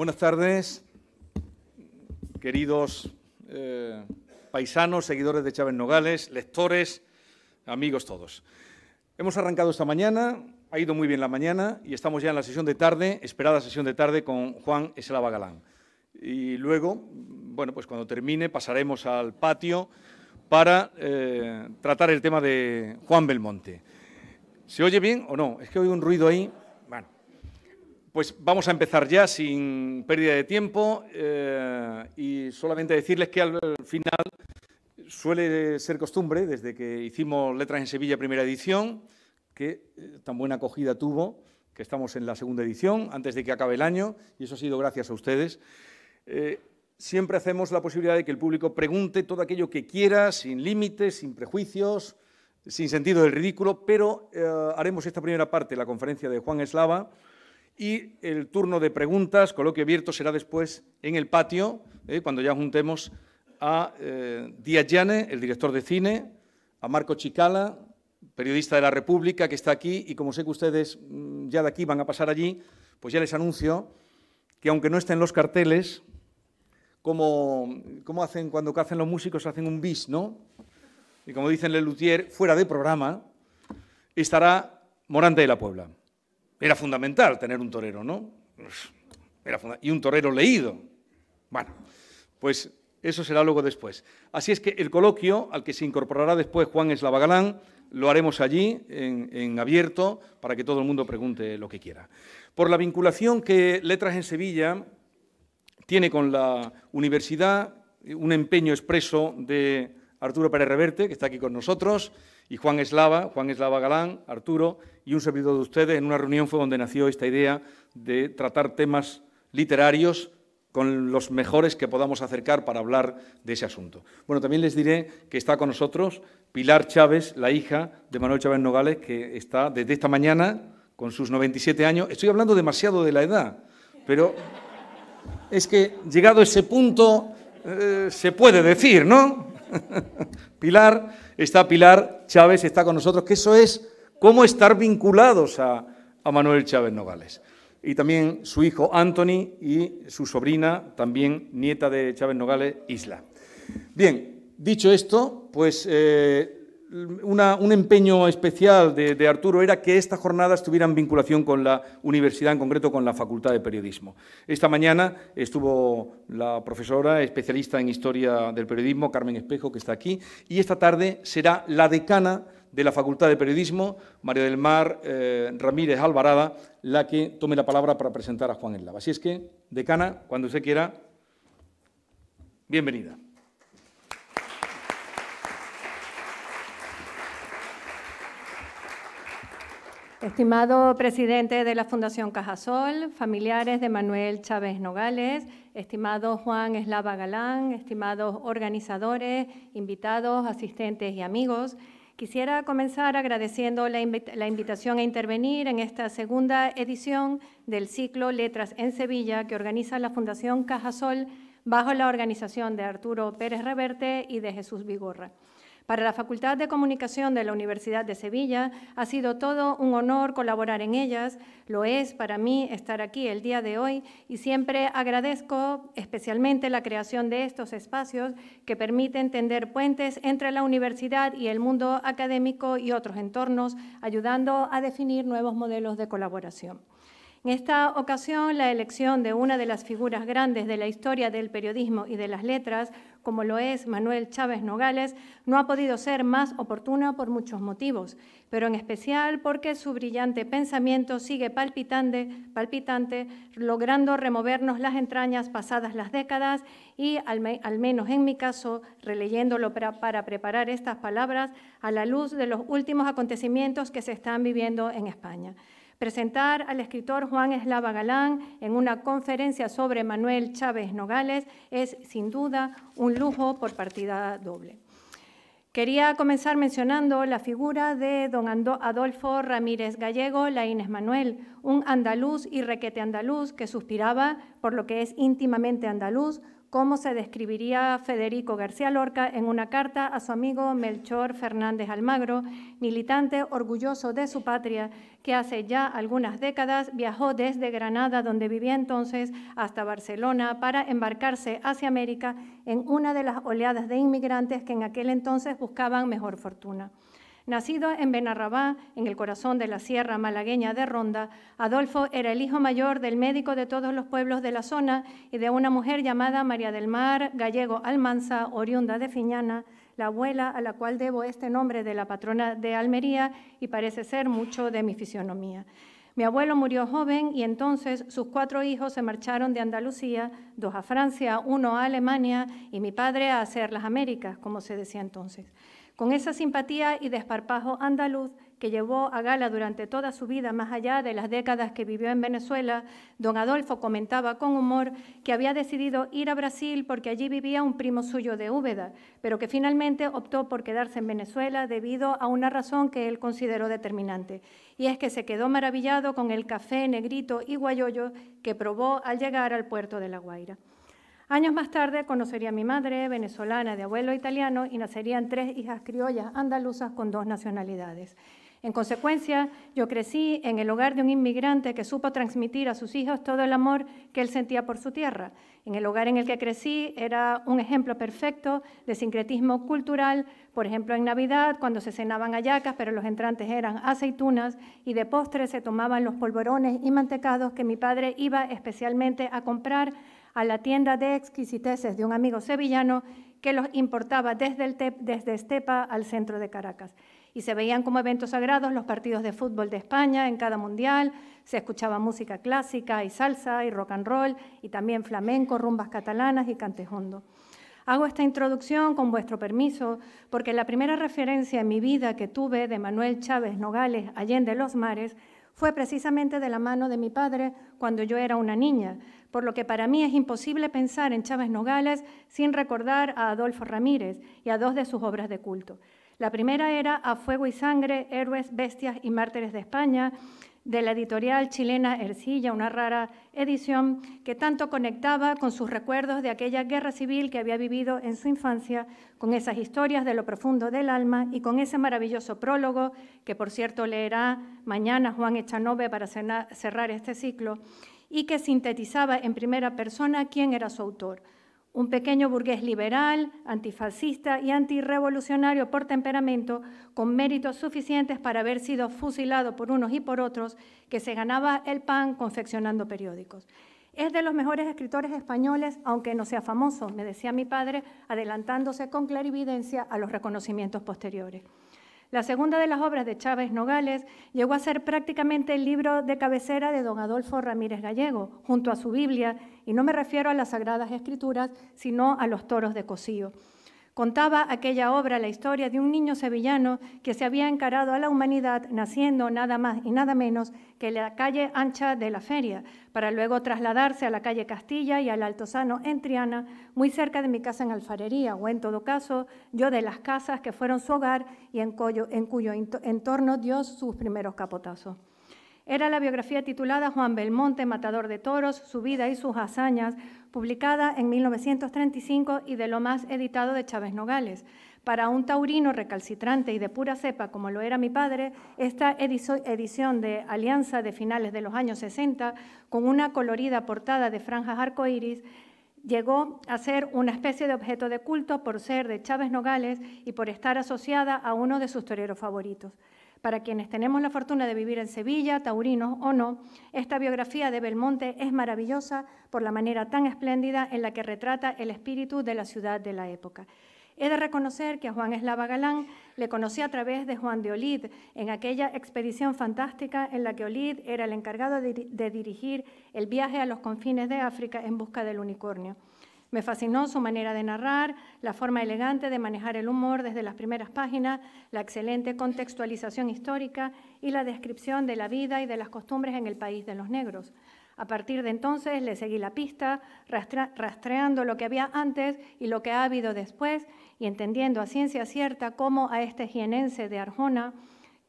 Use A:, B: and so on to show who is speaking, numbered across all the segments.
A: Buenas tardes, queridos eh, paisanos, seguidores de Chávez Nogales, lectores, amigos todos. Hemos arrancado esta mañana, ha ido muy bien la mañana y estamos ya en la sesión de tarde, esperada sesión de tarde con Juan Eslava Galán. Y luego, bueno, pues cuando termine pasaremos al patio para eh, tratar el tema de Juan Belmonte. ¿Se oye bien o no? Es que oigo un ruido ahí. Pues vamos a empezar ya sin pérdida de tiempo eh, y solamente decirles que al final suele ser costumbre, desde que hicimos Letras en Sevilla primera edición, que eh, tan buena acogida tuvo, que estamos en la segunda edición, antes de que acabe el año, y eso ha sido gracias a ustedes. Eh, siempre hacemos la posibilidad de que el público pregunte todo aquello que quiera, sin límites, sin prejuicios, sin sentido del ridículo, pero haremos esta primera parte, la conferencia de Juan Eslava, y el turno de preguntas, coloquio abierto, será después en el patio, eh, cuando ya juntemos a eh, Díaz Llane, el director de cine, a Marco Chicala, periodista de la República, que está aquí, y como sé que ustedes mm, ya de aquí van a pasar allí, pues ya les anuncio que aunque no estén los carteles, como, hacen cuando hacen los músicos, hacen un bis, ¿no? Y como dicen luthier, fuera de programa, estará Morante de la Puebla. Era fundamental tener un torero, ¿no? y un torero leído. Bueno, pues eso será luego después. Así es que el coloquio al que se incorporará después Juan Galán lo haremos allí, en, en, abierto, para que todo el mundo pregunte lo que quiera. Por la vinculación que Letras en Sevilla tiene con la universidad, un empeño expreso de Arturo Pérez Reverte, que está aquí con nosotros, y Juan Eslava, Juan Eslava Galán, Arturo y un servidor de ustedes, en una reunión fue donde nació esta idea de tratar temas literarios con los mejores que podamos acercar para hablar de ese asunto. Bueno, también les diré que está con nosotros Pilar Chávez, la hija de Manuel Chávez Nogales, que está desde esta mañana con sus 97 años. Estoy hablando demasiado de la edad, pero es que llegado a ese punto eh, se puede decir, ¿no? Pilar, está Pilar Chávez, está con nosotros, que eso es cómo estar vinculados a, a Manuel Chávez Nogales. Y también su hijo Anthony y su sobrina, también nieta de Chávez Nogales, Isla. Bien, dicho esto, pues... Eh, un empeño especial de, Arturo era que estas jornadas tuvieran vinculación con la universidad, en concreto con la Facultad de Periodismo. Esta mañana estuvo la profesora especialista en Historia del Periodismo, Carmen Espejo, que está aquí, y esta tarde será la decana de la Facultad de Periodismo, María del Mar eh, Ramírez Alvarada, la que tome la palabra para presentar a Juan Enlava. Así es que, decana, cuando usted quiera, bienvenida.
B: Estimado presidente de la Fundación Cajasol, familiares de Manuel Chávez Nogales, estimado Juan Eslava Galán, estimados organizadores, invitados, asistentes y amigos, quisiera comenzar agradeciendo la, invitación a intervenir en esta segunda edición del ciclo Letras en Sevilla que organiza la Fundación Cajasol bajo la organización de Arturo Pérez Reverte y de Jesús Vigorra. Para la Facultad de Comunicación de la Universidad de Sevilla ha sido todo un honor colaborar en ellas, lo es para mí estar aquí el día de hoy y siempre agradezco especialmente la creación de estos espacios que permiten tender puentes entre la universidad y el mundo académico y otros entornos, ayudando a definir nuevos modelos de colaboración. En esta ocasión, la elección de una de las figuras grandes de la historia del periodismo y de las letras como lo es Manuel Chávez Nogales, no ha podido ser más oportuna por muchos motivos, pero en especial porque su brillante pensamiento sigue palpitante, palpitante logrando removernos las entrañas pasadas las décadas y, al, menos en mi caso, releyéndolo para preparar estas palabras, a la luz de los últimos acontecimientos que se están viviendo en España presentar al escritor Juan Eslava Galán en una conferencia sobre Manuel Chávez Nogales es sin duda un lujo por partida doble. Quería comenzar mencionando la figura de don Adolfo Ramírez Gallego, la Inés Manuel, un andaluz y requete andaluz que suspiraba por lo que es íntimamente andaluz, cómo se describiría Federico García Lorca en una carta a su amigo Melchor Fernández Almagro, militante orgulloso de su patria, que hace ya algunas décadas viajó desde Granada, donde vivía entonces, hasta Barcelona para embarcarse hacia América en una de las oleadas de inmigrantes que en aquel entonces buscaban mejor fortuna. Nacido en Benarrabá, en el corazón de la sierra malagueña de Ronda, Adolfo era el hijo mayor del médico de todos los pueblos de la zona y de una mujer llamada María del Mar Gallego Almanza, oriunda de Fiñana, la abuela a la cual debo este nombre de la patrona de Almería y parece ser mucho de mi fisionomía. Mi abuelo murió joven y entonces sus cuatro hijos se marcharon de Andalucía, dos a Francia, uno a Alemania y mi padre a hacer las Américas, como se decía entonces. Con esa simpatía y desparpajo andaluz que llevó a gala durante toda su vida, más allá de las décadas que vivió en Venezuela, don Adolfo comentaba con humor que había decidido ir a Brasil porque allí vivía un primo suyo de Úbeda, pero que finalmente optó por quedarse en Venezuela debido a una razón que él consideró determinante, y es que se quedó maravillado con el café negrito y guayoyo que probó al llegar al puerto de La Guaira. Años más tarde conocería a mi madre, venezolana de abuelo italiano, y nacerían tres hijas criollas andaluzas con dos nacionalidades. En consecuencia, yo crecí en el hogar de un inmigrante que supo transmitir a sus hijos todo el amor que él sentía por su tierra. En el hogar en el que crecí era un ejemplo perfecto de sincretismo cultural, por ejemplo en Navidad, cuando se cenaban ayacas, pero los entrantes eran aceitunas y de postre se tomaban los polvorones y mantecados que mi padre iba especialmente a comprar a la tienda de exquisiteces de un amigo sevillano que los importaba desde, desde Estepa al centro de Caracas. Y se veían como eventos sagrados los partidos de fútbol de España en cada mundial, se escuchaba música clásica y salsa y rock and roll y también flamenco, rumbas catalanas y cantejondo. Hago esta introducción con vuestro permiso porque la primera referencia en mi vida que tuve de Manuel Chávez Nogales, Allende los Mares, fue precisamente de la mano de mi padre cuando yo era una niña, por lo que para mí es imposible pensar en Chávez Nogales sin recordar a Adolfo Ramírez y a dos de sus obras de culto. La primera era A Fuego y Sangre, Héroes, Bestias y Mártires de España, de la editorial chilena Ercilla, una rara edición que tanto conectaba con sus recuerdos de aquella guerra civil que había vivido en su infancia, con esas historias de lo profundo del alma y con ese maravilloso prólogo que, por cierto, leerá mañana Juan Echanove para cerrar este ciclo, y que sintetizaba en primera persona quién era su autor. Un pequeño burgués liberal, antifascista y antirrevolucionario por temperamento, con méritos suficientes para haber sido fusilado por unos y por otros, que se ganaba el pan confeccionando periódicos. Es de los mejores escritores españoles, aunque no sea famoso, me decía mi padre, adelantándose con clarividencia a los reconocimientos posteriores. La segunda de las obras de Chávez Nogales llegó a ser prácticamente el libro de cabecera de don Adolfo Ramírez Gallego, junto a su Biblia, y no me refiero a las Sagradas Escrituras, sino a los toros de Cocío. Contaba aquella obra la historia de un niño sevillano que se había encarado a la humanidad naciendo nada más y nada menos que en la calle ancha de la feria, para luego trasladarse a la calle Castilla y al Altozano en Triana, muy cerca de mi casa en Alfarería, o en todo caso, yo de las casas que fueron su hogar y en, cuyo, entorno dio sus primeros capotazos. Era la biografía titulada Juan Belmonte, Matador de Toros, su vida y sus hazañas, publicada en 1935 y de lo más editado de Chávez Nogales. Para un taurino recalcitrante y de pura cepa como lo era mi padre, esta edición de Alianza de finales de los años 60, con una colorida portada de franjas arcoíris, llegó a ser una especie de objeto de culto por ser de Chávez Nogales y por estar asociada a uno de sus toreros favoritos. Para quienes tenemos la fortuna de vivir en Sevilla, taurinos o no, esta biografía de Belmonte es maravillosa por la manera tan espléndida en la que retrata el espíritu de la ciudad de la época. He de reconocer que a Juan Eslava Galán le conocí a través de Juan de Olid, en aquella expedición fantástica en la que Olid era el encargado de dirigir el viaje a los confines de África en busca del unicornio. Me fascinó su manera de narrar, la forma elegante de manejar el humor desde las primeras páginas, la excelente contextualización histórica y la descripción de la vida y de las costumbres en el país de los negros. A partir de entonces le seguí la pista, rastreando lo que había antes y lo que ha habido después, y entendiendo a ciencia cierta cómo a este jienense de Arjona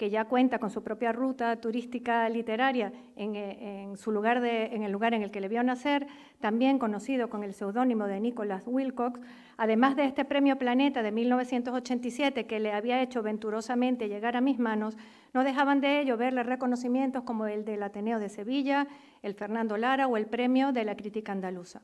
B: que ya cuenta con su propia ruta turística literaria eh, en, el lugar en el que le vio nacer, también conocido con el seudónimo de Nicholas Wilcox, además de este premio Planeta de 1987 que le había hecho venturosamente llegar a mis manos, no dejaban de ello verle reconocimientos como el del Ateneo de Sevilla, el Fernando Lara o el premio de la crítica andaluza.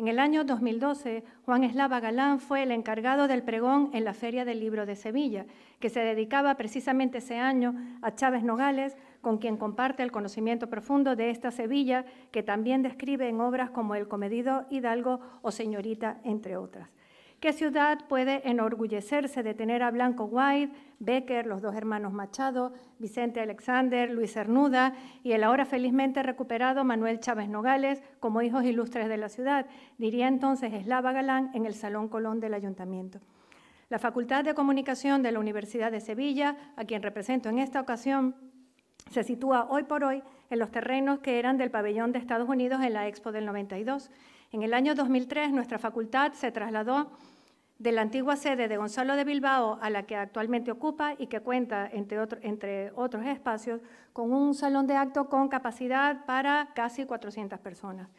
B: En el año 2012, Juan Eslava Galán fue el encargado del pregón en la Feria del Libro de Sevilla, que se dedicaba precisamente ese año a Chávez Nogales, con quien comparte el conocimiento profundo de esta Sevilla, que también describe en obras como El Comedido Hidalgo o Señorita, entre otras. ¿Qué ciudad puede enorgullecerse de tener a Blanco White, Becker, los dos hermanos Machado, Vicente Alexander, Luis Cernuda y el ahora felizmente recuperado Manuel Chávez Nogales como hijos ilustres de la ciudad? Diría entonces Eslava Galán en el Salón Colón del Ayuntamiento. La Facultad de Comunicación de la Universidad de Sevilla, a quien represento en esta ocasión, se sitúa hoy por hoy en los terrenos que eran del pabellón de Estados Unidos en la Expo del 92. En el año 2003, nuestra facultad se trasladó de la antigua sede de Gonzalo de Bilbao a la que actualmente ocupa y que cuenta, entre, otros espacios, con un salón de acto con capacidad para casi 400 personas.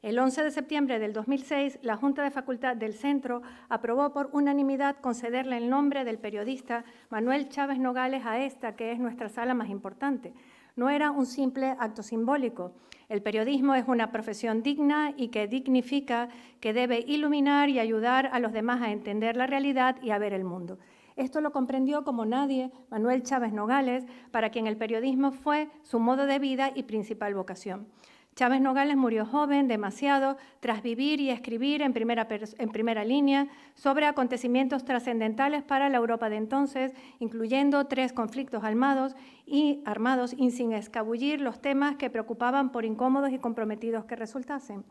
B: El 11 de septiembre del 2006, la Junta de Facultad del Centro aprobó por unanimidad concederle el nombre del periodista Manuel Chávez Nogales a esta, que es nuestra sala más importante, no era un simple acto simbólico. El periodismo es una profesión digna y que dignifica, que debe iluminar y ayudar a los demás a entender la realidad y a ver el mundo. Esto lo comprendió como nadie Manuel Chávez Nogales, para quien el periodismo fue su modo de vida y principal vocación. Chávez Nogales murió joven, demasiado, tras vivir y escribir en primera, línea sobre acontecimientos trascendentales para la Europa de entonces, incluyendo tres conflictos armados y armados y sin escabullir los temas que preocupaban por incómodos y comprometidos que resultasen.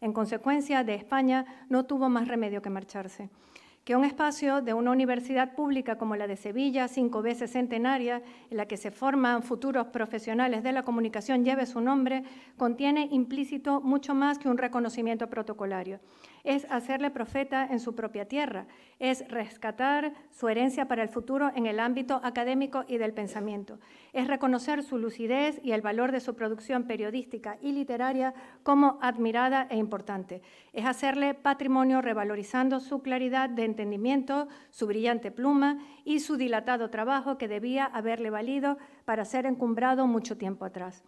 B: En consecuencia, de España no tuvo más remedio que marcharse que un espacio de una universidad pública como la de Sevilla, cinco veces centenaria, en la que se forman futuros profesionales de la comunicación, lleve su nombre, contiene implícito mucho más que un reconocimiento protocolario es hacerle profeta en su propia tierra, es rescatar su herencia para el futuro en el ámbito académico y del pensamiento, es reconocer su lucidez y el valor de su producción periodística y literaria como admirada e importante, es hacerle patrimonio revalorizando su claridad de entendimiento, su brillante pluma y su dilatado trabajo que debía haberle valido para ser encumbrado mucho tiempo atrás.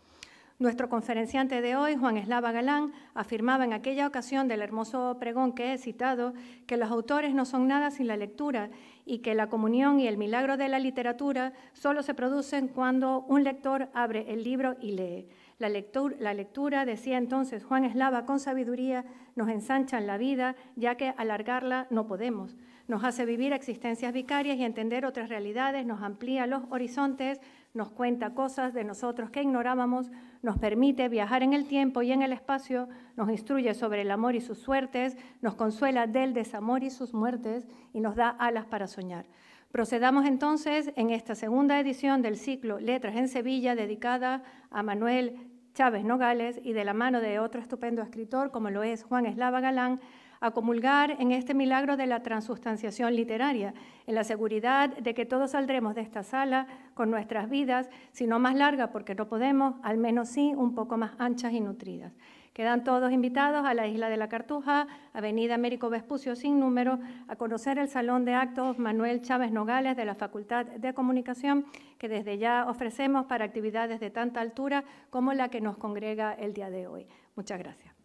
B: Nuestro conferenciante de hoy, Juan Eslava Galán, afirmaba en aquella ocasión del hermoso pregón que he citado que los autores no son nada sin la lectura y que la comunión y el milagro de la literatura solo se producen cuando un lector abre el libro y lee. La, lectura, decía entonces Juan Eslava, con sabiduría nos en la vida, ya que alargarla no podemos. Nos hace vivir existencias vicarias y entender otras realidades, nos amplía los horizontes, nos cuenta cosas de nosotros que ignorábamos, nos permite viajar en el tiempo y en el espacio, nos instruye sobre el amor y sus suertes, nos consuela del desamor y sus muertes y nos da alas para soñar. Procedamos entonces en esta segunda edición del ciclo Letras en Sevilla dedicada a Manuel Chávez Nogales y de la mano de otro estupendo escritor como lo es Juan Eslava Galán, a comulgar en este milagro de la transustanciación literaria, en la seguridad de que todos saldremos de esta sala con nuestras vidas, si no más largas porque no podemos, al menos sí un poco más anchas y nutridas. Quedan todos invitados a la Isla de la Cartuja, Avenida Américo Vespucio sin número, a conocer el Salón de Actos Manuel Chávez Nogales de la Facultad de Comunicación, que desde ya ofrecemos para actividades de tanta altura como la que nos congrega el día de hoy. Muchas gracias.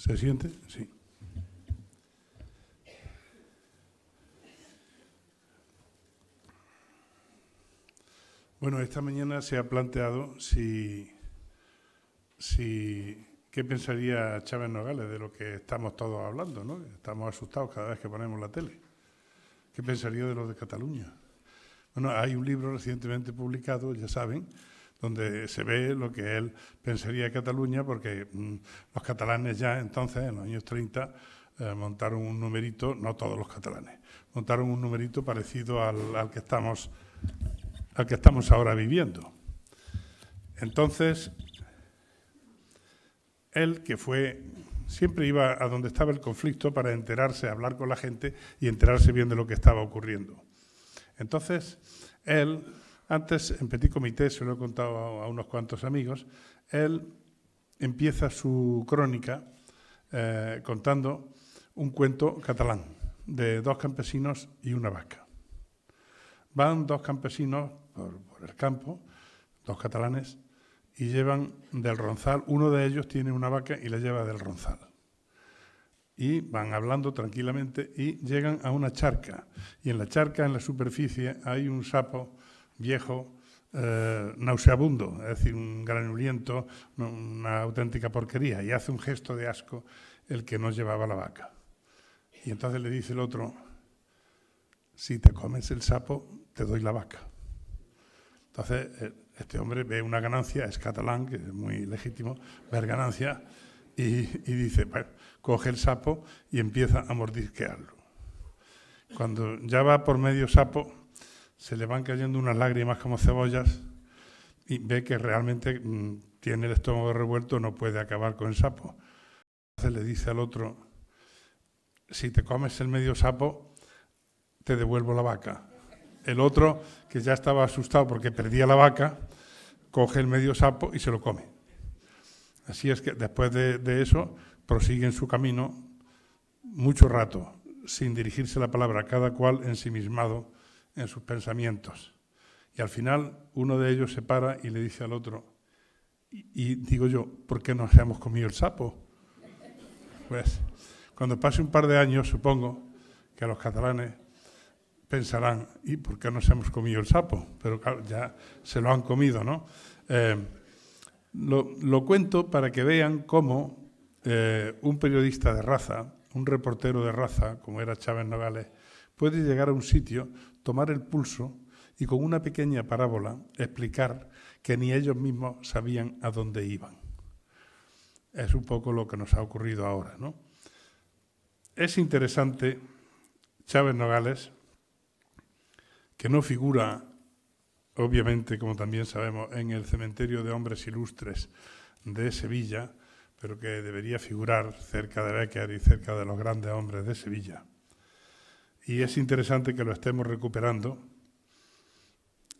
C: ¿Se siente? Sí. Bueno, esta mañana se ha planteado si, si qué pensaría Chávez Nogales de lo que estamos todos hablando, ¿no? Estamos asustados cada vez que ponemos la tele. ¿Qué pensaría de los de Cataluña? Bueno, hay un libro recientemente publicado, ya saben, donde se ve lo que él pensaría de Cataluña, porque mm, los catalanes ya entonces, en los años 30, eh, montaron un numerito, no todos los catalanes, montaron un numerito parecido al, que, estamos, al que estamos ahora viviendo. Entonces, él que fue, siempre iba a donde estaba el conflicto para enterarse, hablar con la gente y enterarse bien de lo que estaba ocurriendo. Entonces, él antes, en Petit Comité, se lo he contado a, unos cuantos amigos, él empieza su crónica eh, contando un cuento catalán de dos campesinos y una vaca. Van dos campesinos por el campo, dos catalanes, y llevan del ronzal, uno de ellos tiene una vaca y la lleva del ronzal. Y van hablando tranquilamente y llegan a una charca. Y en la charca, en la superficie, hay un sapo viejo, eh, nauseabundo, es decir, un granuliento, una auténtica porquería, y hace un gesto de asco el que no llevaba la vaca. Y entonces le dice el otro, si te comes el sapo, te doy la vaca. Entonces, eh, este hombre ve una ganancia, es catalán, que es muy legítimo ver ganancia, y, y dice, bueno, coge el sapo y empieza a mordisquearlo. Cuando ya va por medio sapo, se le van cayendo unas lágrimas como cebollas y ve que realmente mm, tiene el estómago revuelto, no puede acabar con el sapo. Entonces le dice al otro, si te comes el medio sapo, te devuelvo la vaca. El otro, que ya estaba asustado porque perdía la vaca, coge el medio sapo y se lo come. Así es que después de, eso, eso prosiguen su camino mucho rato, sin dirigirse la palabra, cada cual ensimismado en sus pensamientos. Y al final uno de ellos se para y le dice al otro, y, digo yo, ¿por qué nos hemos comido el sapo? Pues cuando pase un par de años, supongo que los catalanes pensarán, ¿y por qué no se hemos comido el sapo? Pero claro, ya se lo han comido, ¿no? Eh, lo, cuento para que vean cómo eh, un periodista de raza, un reportero de raza, como era Chávez Nogales, puede llegar a un sitio tomar el pulso y con una pequeña parábola explicar que ni ellos mismos sabían a dónde iban. Es un poco lo que nos ha ocurrido ahora, ¿no? Es interesante Chávez Nogales, que no figura, obviamente, como también sabemos, en el cementerio de hombres ilustres de Sevilla, pero que debería figurar cerca de Becker y cerca de los grandes hombres de Sevilla. Y es interesante que lo estemos recuperando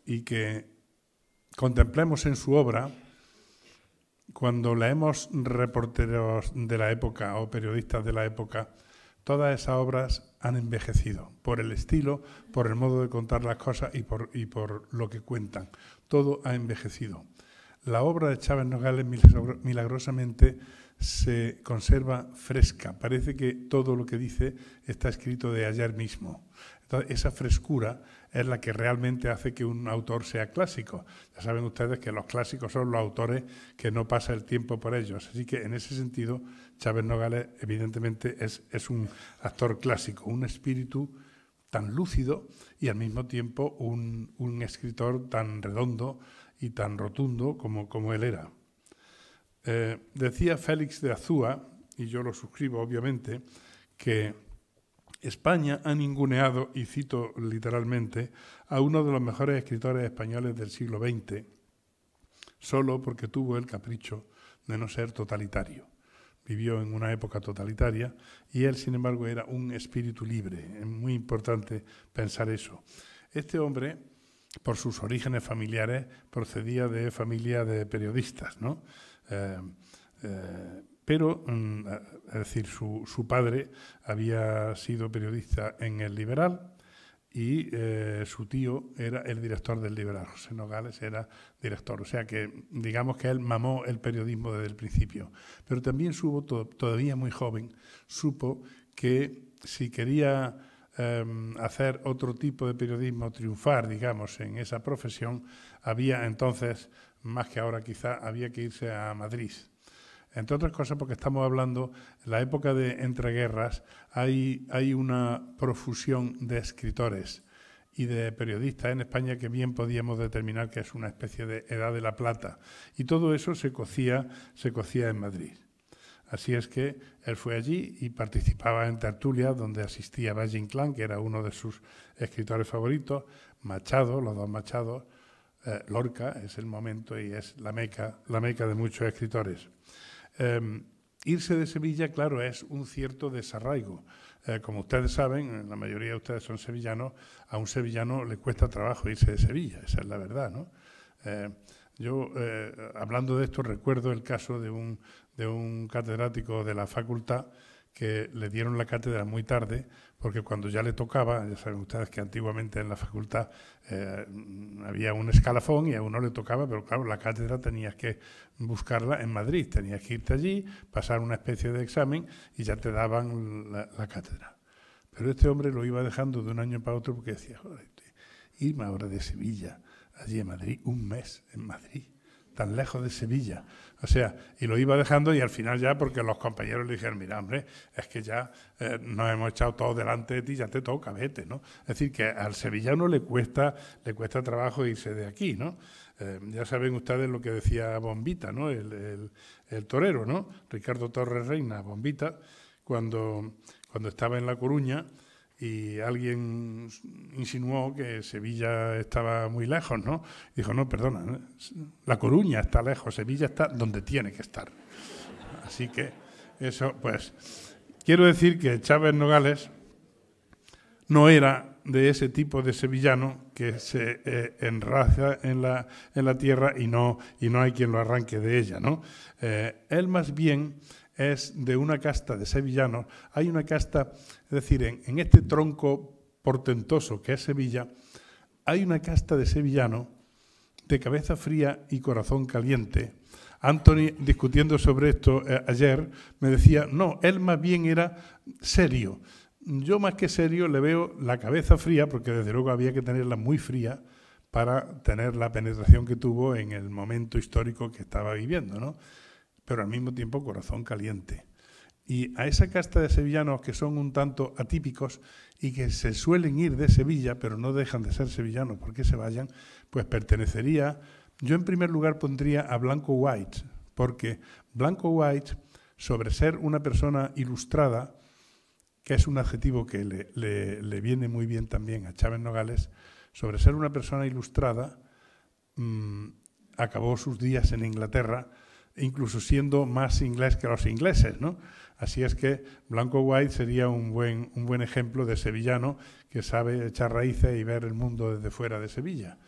C: y que contemplemos en su obra, cuando leemos reporteros de la época o periodistas de la época, todas esas obras han envejecido por el estilo, por el modo de contar las cosas y por, y por lo que cuentan. Todo ha envejecido. La obra de Chávez Nogales milagrosamente se conserva fresca. Parece que todo lo que dice está escrito de ayer mismo. Entonces, esa frescura es la que realmente hace que un autor sea clásico. Ya saben ustedes que los clásicos son los autores que no pasa el tiempo por ellos. Así que en ese sentido, Chávez Nogales evidentemente es, un actor clásico, un espíritu tan lúcido y al mismo tiempo un, escritor tan redondo y tan rotundo como él era. Eh, decía Félix de Azúa, y yo lo suscribo obviamente, que España ha ninguneado, y cito literalmente, a uno de los mejores escritores españoles del siglo XX, solo porque tuvo el capricho de no ser totalitario. Vivió en una época totalitaria y él, sin embargo, era un espíritu libre. Es muy importante pensar eso. Este hombre, por sus orígenes familiares, procedía de familia de periodistas, ¿no? Eh, eh, pero, mm, eh, es decir, su, padre había sido periodista en El Liberal y su tío era el director del Liberal, José Nogales era director. O sea que, digamos que él mamó el periodismo desde el principio. Pero también supo, todavía muy joven, supo que si quería em, hacer otro tipo de periodismo, triunfar, digamos, en esa profesión, había entonces más que ahora quizá había que irse a Madrid. Entre otras cosas porque estamos hablando, en la época de entreguerras hay, una profusión de escritores y de periodistas en España que bien podíamos determinar que es una especie de edad de la plata. Y todo eso se cocía, se cocía en Madrid. Así es que él fue allí y participaba en Tertulia... donde asistía Valle Inclán, que era uno de sus escritores favoritos, Machado, los dos Machados, eh, Lorca es el momento y es la meca, la meca de muchos escritores. Em, irse de Sevilla, claro, es un cierto desarraigo. Eh, como ustedes saben, eh, la mayoría de ustedes son sevillanos, a un sevillano le cuesta trabajo irse de Sevilla, esa es la verdad, ¿no? yo, hablando de esto, recuerdo el caso de un catedrático de la facultad que le dieron la cátedra muy tarde porque cuando ya le tocaba, ya saben ustedes que antiguamente en la facultad eh, había un escalafón y a uno le tocaba, pero claro, la cátedra tenías que buscarla en Madrid, tenías que irte allí, pasar una especie de examen y ya te daban la, cátedra. Pero este hombre lo iba dejando de un año para otro porque decía, joder, irme ahora de Sevilla allí en Madrid, un mes en Madrid tan lejos de Sevilla. O sea, y lo iba dejando y al final ya porque los compañeros le dijeron, mira, hombre, es que ya eh, nos hemos echado todos delante de ti, ya te toca, vete, ¿no? Es decir, que al sevillano le cuesta, le cuesta trabajo irse de aquí, ¿no? Eh, ya saben ustedes lo que decía Bombita, ¿no? El, torero, ¿no? Ricardo Torres Reina, Bombita, cuando, cuando estaba en La Coruña, y alguien insinuó que Sevilla estaba muy lejos, ¿no? Dijo, no, perdona, La Coruña está lejos, Sevilla está donde tiene que estar. Así que eso, pues, quiero decir que Chávez Nogales no era de ese tipo de sevillano que se eh, enraza en la, en la, tierra y no, y no hay quien lo arranque de ella, ¿no? Eh, él más bien es de una casta de sevillanos. Hay una casta, es decir, en, este tronco portentoso que es Sevilla, hay una casta de sevillanos de cabeza fría y corazón caliente. Anthony, discutiendo sobre esto eh, ayer, me decía, no, él más bien era serio. Yo más que serio le veo la cabeza fría, porque desde luego había que tenerla muy fría para tener la penetración que tuvo en el momento histórico que estaba viviendo, ¿no? pero al mismo tiempo corazón caliente. Y a esa casta de sevillanos que son un tanto atípicos y que se suelen ir de Sevilla, pero no dejan de ser sevillanos porque se vayan, pues pertenecería, yo en primer lugar pondría a Blanco White, porque Blanco White, sobre ser una persona ilustrada, que es un adjetivo que le, viene muy bien también a Chávez Nogales, sobre ser una persona ilustrada, mm, acabó sus días en Inglaterra, incluso siendo más inglés que los ingleses, ¿no? Así es que Blanco White sería un buen, un buen ejemplo de sevillano que sabe echar raíces y ver el mundo desde fuera de Sevilla.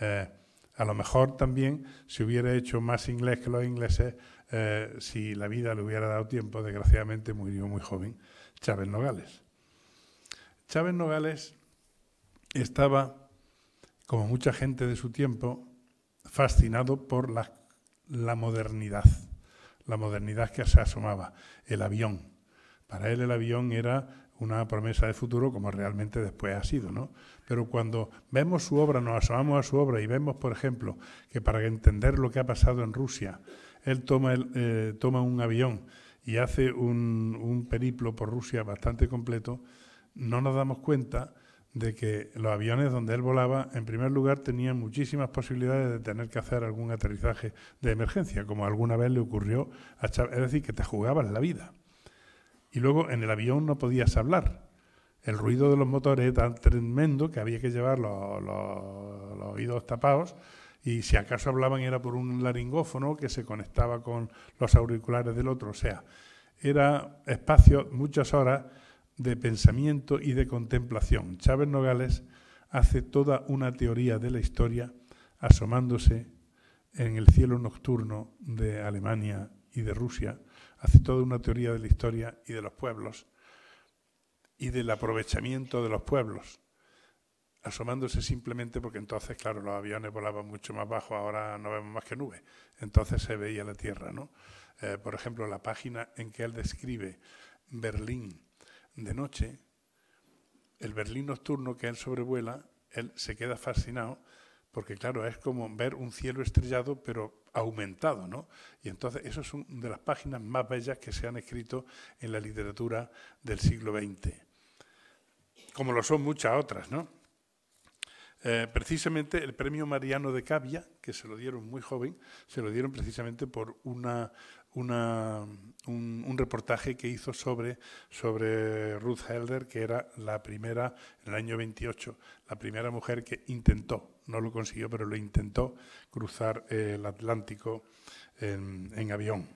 C: Eh, a lo mejor también si hubiera hecho más inglés que los ingleses, eh, si la vida le hubiera dado tiempo, desgraciadamente murió muy joven Chávez Nogales. Chávez Nogales estaba, como mucha gente de su tiempo, fascinado por las la modernidad, la modernidad que se asomaba, el avión. Para él el avión era una promesa de futuro como realmente después ha sido, ¿no? Pero cuando vemos su obra, nos asomamos a su obra y vemos, por ejemplo, que para entender lo que ha pasado en Rusia, él toma, eh, toma un avión y hace un, un periplo por Rusia bastante completo, no nos damos cuenta de que los aviones donde él volaba, en primer lugar, tenían muchísimas posibilidades de tener que hacer algún aterrizaje de emergencia, como alguna vez le ocurrió a Chávez. Es decir, que te jugabas la vida. Y luego en el avión no podías hablar. El ruido de los motores era tan tremendo que había que llevar los, los oídos tapados y si acaso hablaban era por un laringófono que se conectaba con los auriculares del otro. O sea, era espacio, muchas horas de pensamiento y de contemplación. Chávez Nogales hace toda una teoría de la historia asomándose en el cielo nocturno de Alemania y de Rusia, hace toda una teoría de la historia y de los pueblos y del aprovechamiento de los pueblos, asomándose simplemente porque entonces, claro, los aviones volaban mucho más bajo, ahora no vemos más que nubes, entonces se veía la Tierra, ¿no? Eh, por ejemplo, la página en que él describe Berlín, de noche, el Berlín nocturno que él sobrevuela, él se queda fascinado porque claro, es como ver un cielo estrellado, pero aumentado, ¿no? Y entonces eso es una de las páginas más bellas que se han escrito en la literatura del siglo XX, como lo son muchas otras, ¿no? Eh, precisamente el premio Mariano de Cavia, que se lo dieron muy joven, se lo dieron precisamente por una un, un, reportaje que hizo sobre, sobre Ruth Helder, que era la primera, en el año 28, la primera mujer que intentó, no lo consiguió, pero lo intentó cruzar eh, el Atlántico en, en avión.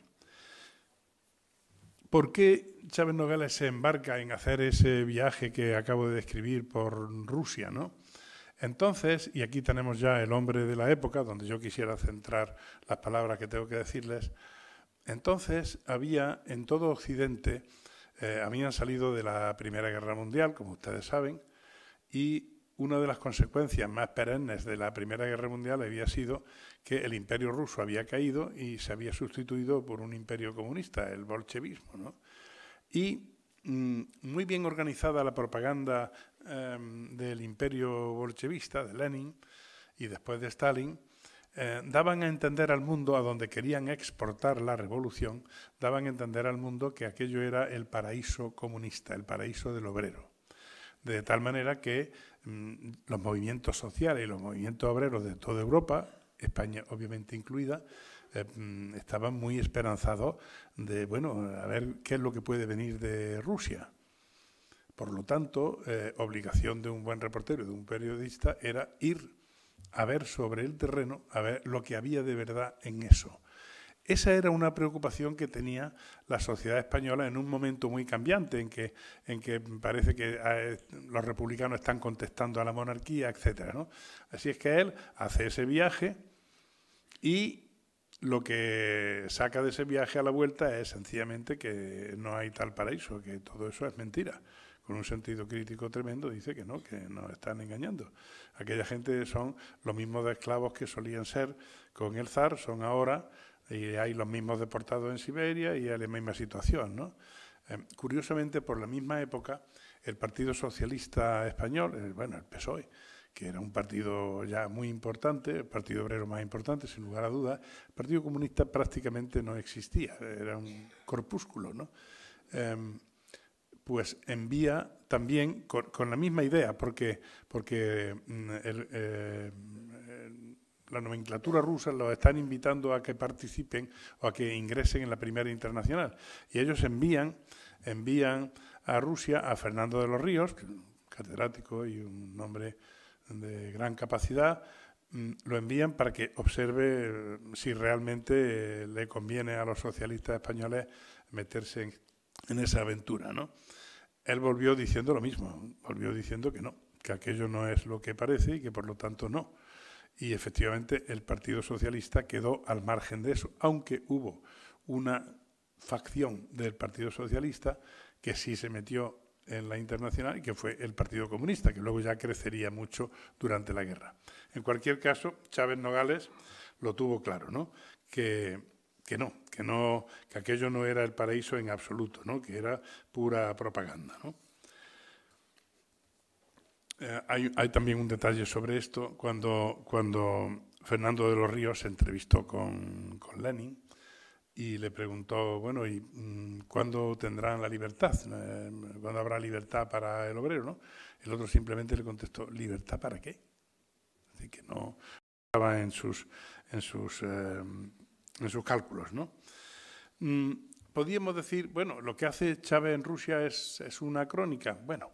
C: ¿Por qué Chávez Nogales se embarca en hacer ese viaje que acabo de describir por Rusia? ¿no? Entonces, y aquí tenemos ya el hombre de la época, donde yo quisiera centrar las palabras que tengo que decirles, entonces había en todo Occidente, habían eh, salido de la Primera Guerra Mundial, como ustedes saben, y una de las consecuencias más perennes de la Primera Guerra Mundial había sido que el imperio ruso había caído y se había sustituido por un imperio comunista, el bolchevismo. Y mm, muy bien organizada la propaganda em, del imperio bolchevista, de Lenin y después de Stalin, eh, daban a entender al mundo, a donde querían exportar la revolución, daban a entender al mundo que aquello era el paraíso comunista, el paraíso del obrero. De tal manera que mm, los movimientos sociales y los movimientos obreros de toda Europa, España obviamente incluida, eh, mm, estaban muy esperanzados de, bueno, a ver qué es lo que puede venir de Rusia. Por lo tanto, eh, obligación de un buen reportero, de un periodista, era ir a ver sobre el terreno, a ver lo que había de verdad en eso. Esa era una preocupación que tenía la sociedad española en un momento muy cambiante, en que, parece que ah, eh, los republicanos están contestando a la monarquía, etc. Así es que él hace ese viaje y lo que saca de ese viaje a la vuelta es sencillamente que no hay tal paraíso, que todo eso es mentira con un sentido crítico tremendo, dice que no, que nos están engañando. Aquella gente son los mismos esclavos que solían ser con el zar, son ahora, y hay los mismos deportados en Siberia y hay la misma situación. ¿no? Eh, curiosamente, por la misma época, el Partido Socialista Español, bueno, el PSOE, que era un partido ya muy importante, el Partido Obrero más importante, sin lugar a dudas, el Partido Comunista prácticamente no existía, era un corpúsculo. ¿no? Eh, pues envía también con, la misma idea, porque, porque mm, eh, la nomenclatura rusa los están invitando a que participen o a que ingresen en la primera internacional. Y ellos envían, envían a Rusia a Fernando de los Ríos, catedrático y un hombre de gran capacidad, mm, lo envían para que observe eh, si realmente eh, le conviene a los socialistas españoles meterse en, en esa aventura, ¿no? él volvió diciendo lo mismo, volvió diciendo que no, que aquello no es lo que parece y que por lo tanto no. Y efectivamente el Partido Socialista quedó al margen de eso, aunque hubo una facción del Partido Socialista que sí se metió en la internacional y que fue el Partido Comunista, que luego ya crecería mucho durante la guerra. En cualquier caso, Chávez Nogales lo tuvo claro, ¿no? Que que no, que no, que aquello no era el paraíso en absoluto, ¿no? que era pura propaganda. Eh, hay, también un detalle sobre esto. Cuando, cuando Fernando de los Ríos se entrevistó con, Lenin y le preguntó, bueno, ¿y mm, cuándo tendrán la libertad? Eh, ¿Cuándo habrá libertad para el obrero? ¿no? El otro simplemente le contestó, ¿libertad para qué? Así que no estaba en sus, en sus em, en sus cálculos. ¿no? Mm, podríamos decir, bueno, lo que hace Chávez en Rusia es, una crónica. Bueno,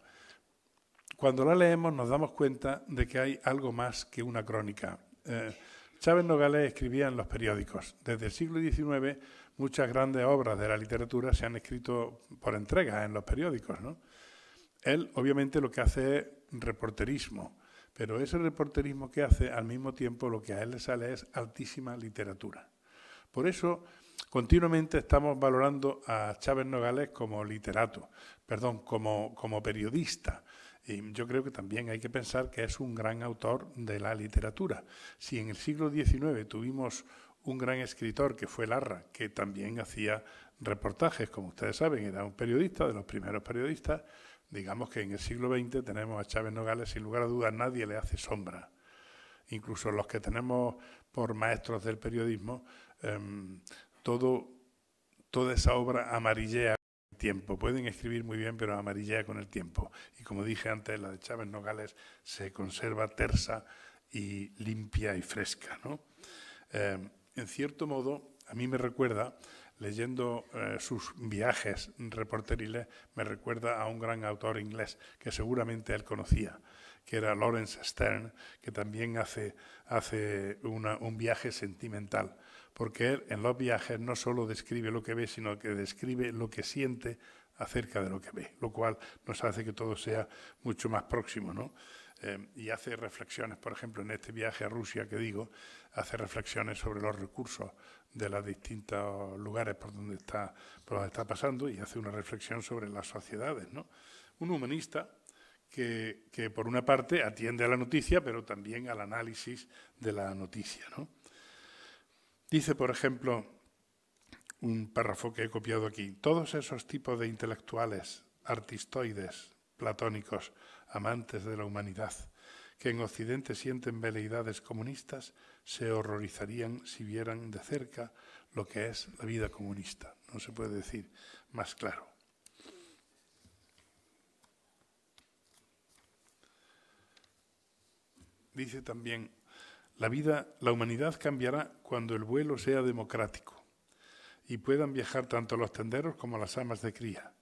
C: cuando la leemos nos damos cuenta de que hay algo más que una crónica. Eh, Chávez Nogales escribía en los periódicos. Desde el siglo XIX muchas grandes obras de la literatura se han escrito por entrega en los periódicos. ¿no? Él obviamente lo que hace es reporterismo, pero ese reporterismo que hace al mismo tiempo lo que a él le sale es altísima literatura. Por eso, continuamente estamos valorando a Chávez Nogales como literato, perdón, como, como periodista. Y yo creo que también hay que pensar que es un gran autor de la literatura. Si en el siglo XIX tuvimos un gran escritor que fue Larra, que también hacía reportajes, como ustedes saben, era un periodista, de los primeros periodistas, digamos que en el siglo XX tenemos a Chávez Nogales, sin lugar a dudas nadie le hace sombra. Incluso los que tenemos por maestros del periodismo, em, toda esa obra amarillea con el tiempo. Pueden escribir muy bien, pero amarillea con el tiempo. Y como dije antes, la de Chávez Nogales se conserva tersa y limpia y fresca. Em, en cierto modo, a mí me recuerda, leyendo eh, sus viajes reporteriles, me recuerda a un gran autor inglés que seguramente él conocía, que era Lawrence Stern, que también hace, hace un viaje sentimental, porque él en los viajes no solo describe lo que ve, sino que describe lo que siente acerca de lo que ve, lo cual nos hace que todo sea mucho más próximo, ¿no? Eh, y hace reflexiones, por ejemplo, en este viaje a Rusia que digo, hace reflexiones sobre los recursos de los distintos lugares por donde está, por donde está pasando y hace una reflexión sobre las sociedades, ¿no? Un humanista que, por una parte atiende a la noticia, pero también al análisis de la noticia. Dice, por ejemplo, un párrafo que he copiado aquí, todos esos tipos de intelectuales, artistoides, platónicos, amantes de la humanidad, que en Occidente sienten veleidades comunistas, se horrorizarían si vieran de cerca lo que es la vida comunista. No se puede decir más claro. dice también, la vida, la humanidad cambiará cuando el vuelo sea democrático y puedan viajar tanto los tenderos como las amas de cría.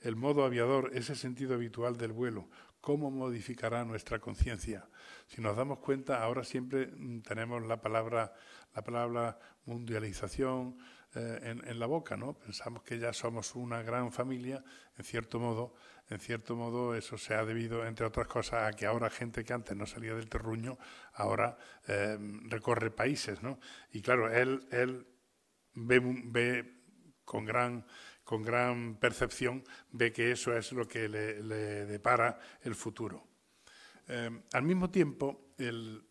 C: El modo aviador, ese sentido habitual del vuelo, ¿cómo modificará nuestra conciencia? Si nos damos cuenta, ahora siempre mm, tenemos la palabra, la palabra mundialización eh, en, en, la boca, ¿no? Pensamos que ya somos una gran familia, en cierto modo, en cierto modo eso se ha debido, entre otras cosas, a que ahora gente que antes no salía del terruño, ahora eh, recorre países, ¿no? Y claro, él, ve, con gran percepción ve que eso es lo que le, depara el futuro. Eh, al mismo tiempo, el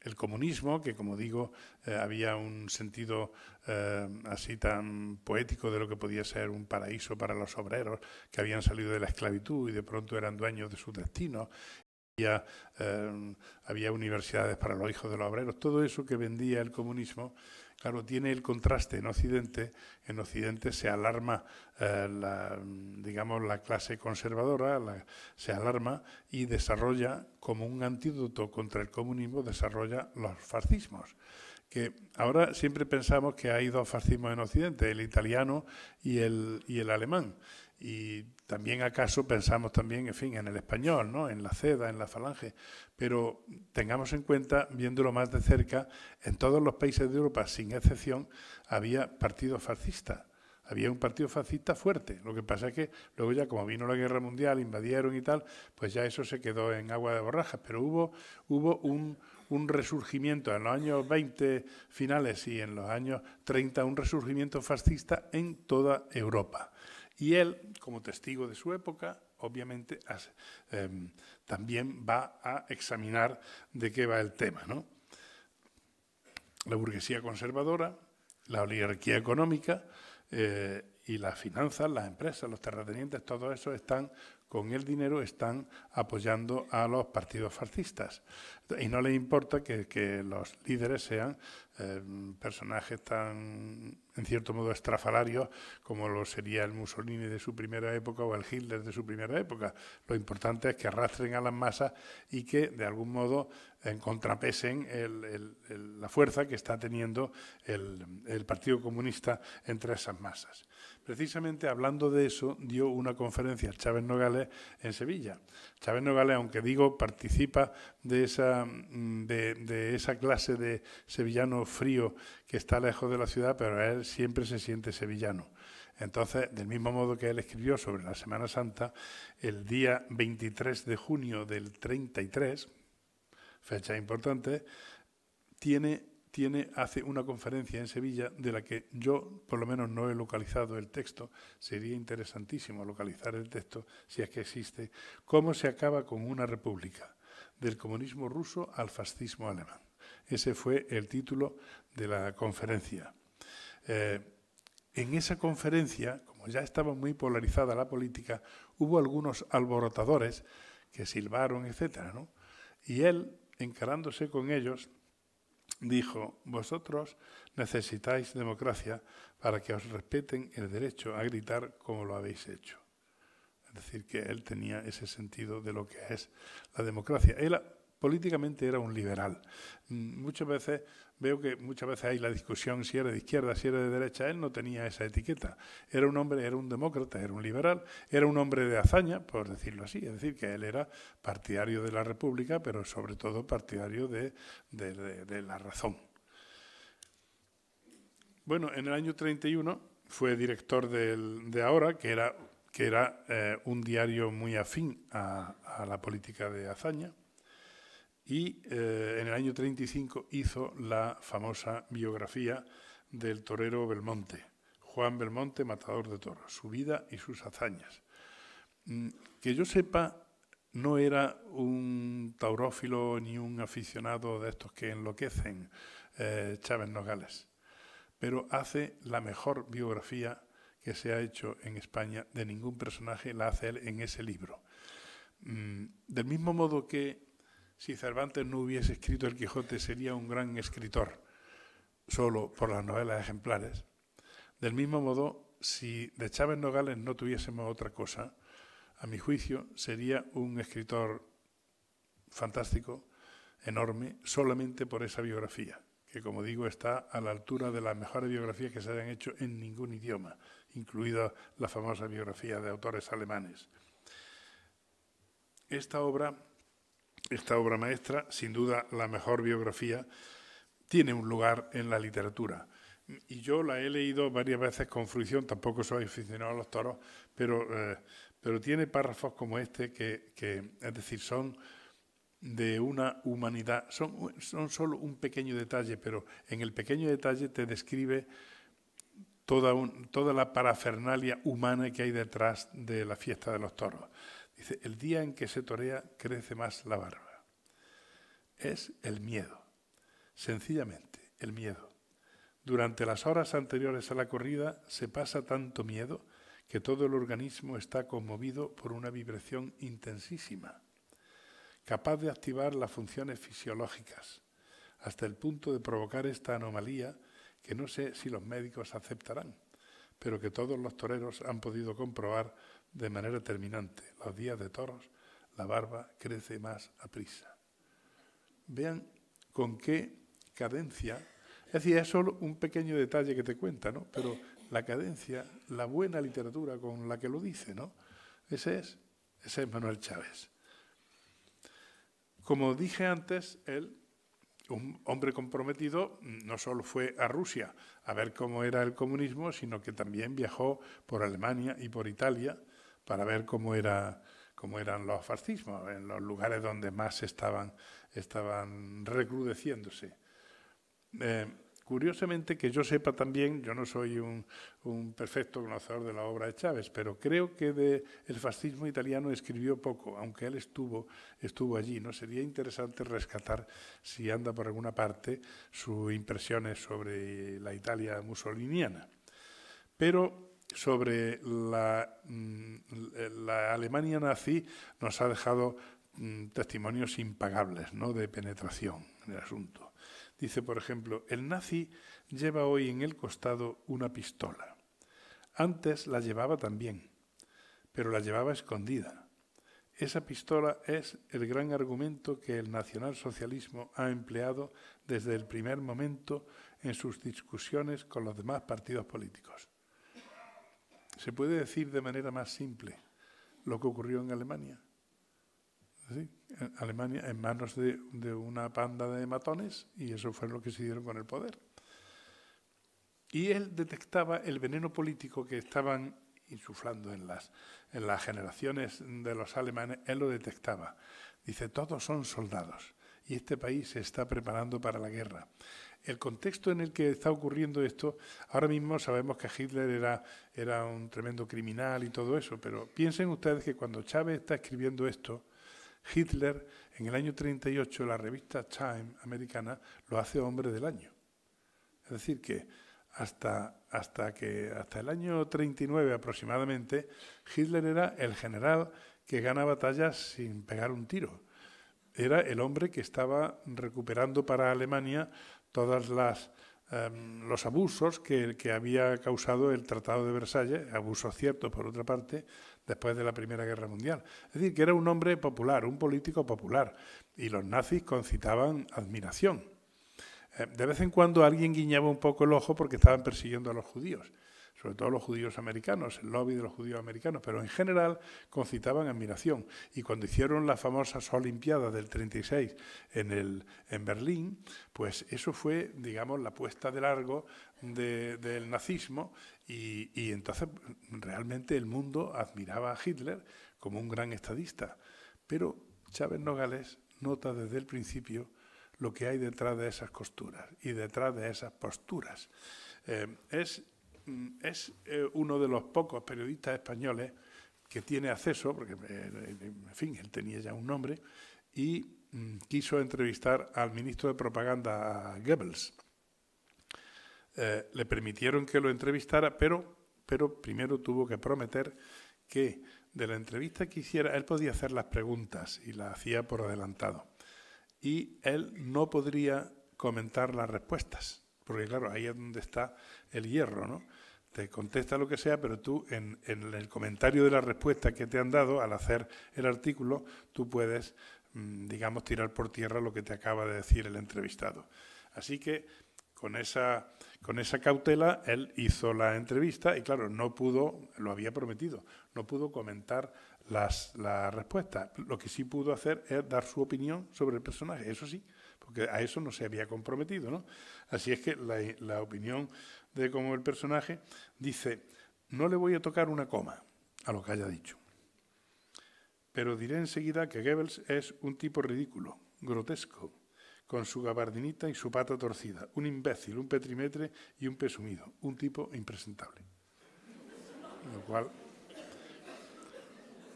C: el comunismo, que como digo, eh, había un sentido eh, así tan poético de lo que podía ser un paraíso para los obreros que habían salido de la esclavitud y de pronto eran dueños de su destino, había, em, había, universidades para los hijos de los obreros, todo eso que vendía el comunismo, claro, tiene el contraste en Occidente, en Occidente se alarma, eh, la, digamos, la clase conservadora, se alarma y desarrolla, como un antídoto contra el comunismo, desarrolla los fascismos que ahora siempre pensamos que hay dos fascismos en Occidente, el italiano y el, y el alemán y también acaso pensamos también, en fin, en el español, ¿no? en la seda, en la falange, pero tengamos en cuenta, viéndolo más de cerca, en todos los países de Europa, sin excepción, había partido fascista Había un partido fascista fuerte. Lo que pasa es que luego ya como vino la guerra mundial, invadieron y tal, pues ya eso se quedó en agua de borrajas. Pero hubo, hubo un, un resurgimiento en los años 20 finales y en los años 30, un resurgimiento fascista en toda Europa. Y él, como testigo de su época, obviamente em, también va a examinar de qué va el tema. La burguesía conservadora, la oligarquía económica eh, y las finanzas, las empresas, los terratenientes, todo eso están con el dinero están apoyando a los partidos fascistas. Y no les importa que, los líderes sean eh, personajes tan, en cierto modo, estrafalarios como lo sería el Mussolini de su primera época o el Hitler de su primera época. Lo importante es que arrastren a las masas y que, de algún modo, eh, contrapesen la fuerza que está teniendo el Partido Comunista entre esas masas. Precisamente hablando de eso, dio una conferencia Chávez Nogales en Sevilla. Chávez Nogales, aunque digo, participa de esa, mm, de, de esa clase de sevillano frío que está lejos de la ciudad, pero él siempre se siente sevillano. Entonces, del mismo modo que él escribió sobre la Semana Santa, el día 23 de junio del 33, fecha importante, tiene tiene, hace una conferencia en Sevilla de la que yo por lo menos no he localizado el texto. Sería interesantísimo localizar el texto si es que existe. ¿Cómo se acaba con una república? Del comunismo ruso al fascismo alemán. Ese fue el título de la conferencia. Eh, en esa conferencia, como ya estaba muy polarizada la política, hubo algunos alborotadores que silbaron, etc. Y él, encarándose con ellos, dijo, vosotros necesitáis democracia para que os respeten el derecho a gritar como lo habéis hecho. Es decir, que él tenía ese sentido de lo que es la democracia. Él políticamente era un liberal. Mm, muchas veces veo que muchas veces hay la discusión si era de izquierda, si era de derecha. Él no tenía esa etiqueta. Era un hombre, era un demócrata, era un liberal, era un hombre de hazaña, por decirlo así. Es decir, que él era partidario de la República, pero sobre todo partidario de, la razón. Bueno, en el año 31 fue director de Ahora, que era, que era eh, un diario muy afín a la política de hazaña y eh, en el año 35 hizo la famosa biografía del torero Belmonte, Juan Belmonte, matador de toros, su vida y sus hazañas. Mm, que yo sepa, no era un taurófilo ni un aficionado de estos que enloquecen eh, Chávez Nogales, pero hace la mejor biografía que se ha hecho en España de ningún personaje, la hace él en ese libro. Mm, del mismo modo que si Cervantes no hubiese escrito El Quijote, sería un gran escritor, solo por las novelas ejemplares. Del mismo modo, si de Chávez Nogales no tuviésemos otra cosa, a mi juicio, sería un escritor fantástico, enorme, solamente por esa biografía, que como digo está a la altura de las mejores biografías que se hayan hecho en ningún idioma, incluida la famosa biografía de autores alemanes. Esta obra esta obra maestra, sin duda la mejor biografía, tiene un lugar en la literatura. Y yo la he leído varias veces con fruición, tampoco soy aficionado a los toros, pero, eh, tiene párrafos como este que, es decir, son de una humanidad. Son, solo un pequeño detalle, pero en el pequeño detalle te describe toda, toda la parafernalia humana que hay detrás de la fiesta de los toros. Dice, el día en que se torea crece más la barba. Es el miedo, sencillamente, el miedo. Durante las horas anteriores a la corrida se pasa tanto miedo que todo el organismo está conmovido por una vibración intensísima, capaz de activar las funciones fisiológicas, hasta el punto de provocar esta anomalía que no sé si los médicos aceptarán, pero que todos los toreros han podido comprobar de manera terminante. Los días de toros, la barba crece más a prisa. Vean con qué cadencia, es decir, es solo un pequeño detalle que te cuenta, ¿no? Pero la cadencia, la buena literatura con la que lo dice, ¿no? Ese es, ese es Manuel Chávez. Como dije antes, él, un hombre comprometido, no solo fue a Rusia a ver cómo era el comunismo, sino que también viajó por Alemania y por Italia para ver cómo, era, cómo eran los fascismos, en los lugares donde más estaban, estaban recrudeciéndose. Eh, curiosamente, que yo sepa también, yo no soy un, perfecto conocedor de la obra de Chávez, pero creo que de el fascismo italiano escribió poco, aunque él estuvo, estuvo allí. ¿no? Sería interesante rescatar, si anda por alguna parte, sus impresiones sobre la Italia mussoliniana. Pero sobre mm, la, Alemania nazi nos ha dejado mm, testimonios impagables ¿no? de penetración en el asunto. Dice, por ejemplo, el nazi lleva hoy en el costado una pistola. Antes la llevaba también, pero la llevaba escondida. Esa pistola es el gran argumento que el nacionalsocialismo ha empleado desde el primer momento en sus discusiones con los demás partidos políticos. Se puede decir de manera más simple lo que ocurrió en Alemania. En Alemania en manos de, una panda de matones y eso fue lo que se dieron con el poder. Y él detectaba el veneno político que estaban insuflando en las, en las generaciones de los alemanes, él lo detectaba. Dice, todos son soldados y este país se está preparando para la guerra el contexto en el que está ocurriendo esto, ahora mismo sabemos que Hitler era, un tremendo criminal y todo eso, pero piensen ustedes que cuando Chávez está escribiendo esto, Hitler en el año 38, la revista Time americana lo hace hombre del año. Es decir, que hasta, hasta, que, hasta el año 39 aproximadamente, Hitler era el general que gana batallas sin pegar un tiro. Era el hombre que estaba recuperando para Alemania todas em, los abusos que, había causado el Tratado de Versalles, abusos ciertos por otra parte, después de la Primera Guerra Mundial. Es decir, que era un hombre popular, un político popular, y los nazis concitaban admiración. Eh, de vez en cuando alguien guiñaba un poco el ojo porque estaban persiguiendo a los judíos sobre todo los judíos americanos, el lobby de los judíos americanos, pero en general concitaban admiración. Y cuando hicieron las famosa Olimpiadas del 36 en, el, en Berlín, pues eso fue, digamos, la puesta de largo del nazismo y, entonces realmente el mundo admiraba a Hitler como un gran estadista. Pero Chávez Nogales nota desde el principio lo que hay detrás de esas costuras y detrás de esas posturas. Eh, es Mm, es eh, uno de los pocos periodistas españoles que tiene acceso, porque, eh, en fin, él tenía ya un nombre, y mm, quiso entrevistar al ministro de Propaganda, Goebbels. Eh, le permitieron que lo entrevistara, pero, pero primero tuvo que prometer que de la entrevista que hiciera, él podía hacer las preguntas y las hacía por adelantado. Y él no podría comentar las respuestas, porque claro, ahí es donde está el hierro, ¿no? te contesta lo que sea, pero tú en, el comentario de la respuesta que te han dado al hacer el artículo, tú puedes, mm, digamos, tirar por tierra lo que te acaba de decir el entrevistado. Así que con esa, con esa cautela él hizo la entrevista y claro, no pudo, lo había prometido, no pudo comentar las, respuesta. Lo que sí pudo hacer es dar su opinión sobre el personaje, eso sí, porque a eso no se había comprometido. ¿no? Así es que la opinión de cómo el personaje dice, no le voy a tocar una coma a lo que haya dicho. Pero diré enseguida que Goebbels es un tipo ridículo, grotesco, con su gabardinita y su pata torcida, un imbécil, un petrimetre y un presumido, un tipo impresentable. Lo cual,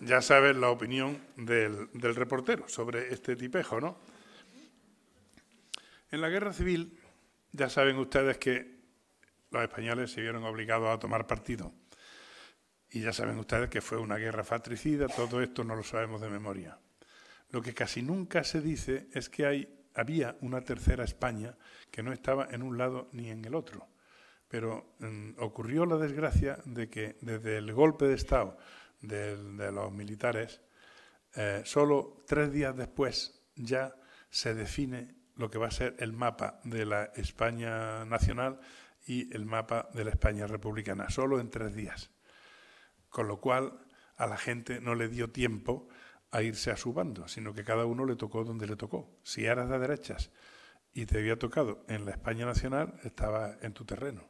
C: ya saben la opinión del, del reportero sobre este tipejo, ¿no? En la guerra civil, ya saben ustedes que los españoles se vieron obligados a tomar partido. Y ya saben ustedes que fue una guerra fratricida, todo esto no lo sabemos de memoria. Lo que casi nunca se dice es que hay, había una tercera España que no estaba en un lado ni en el otro. Pero mm, ocurrió la desgracia de que desde el golpe de Estado de, los militares, eh, solo tres días después ya se define lo que va a ser el mapa de la España nacional y el mapa de la España republicana, solo en tres días. Con lo cual, a la gente no le dio tiempo a irse a su bando, sino que cada uno le tocó donde le tocó. Si eras de derechas y te había tocado en la España nacional, estaba en tu terreno.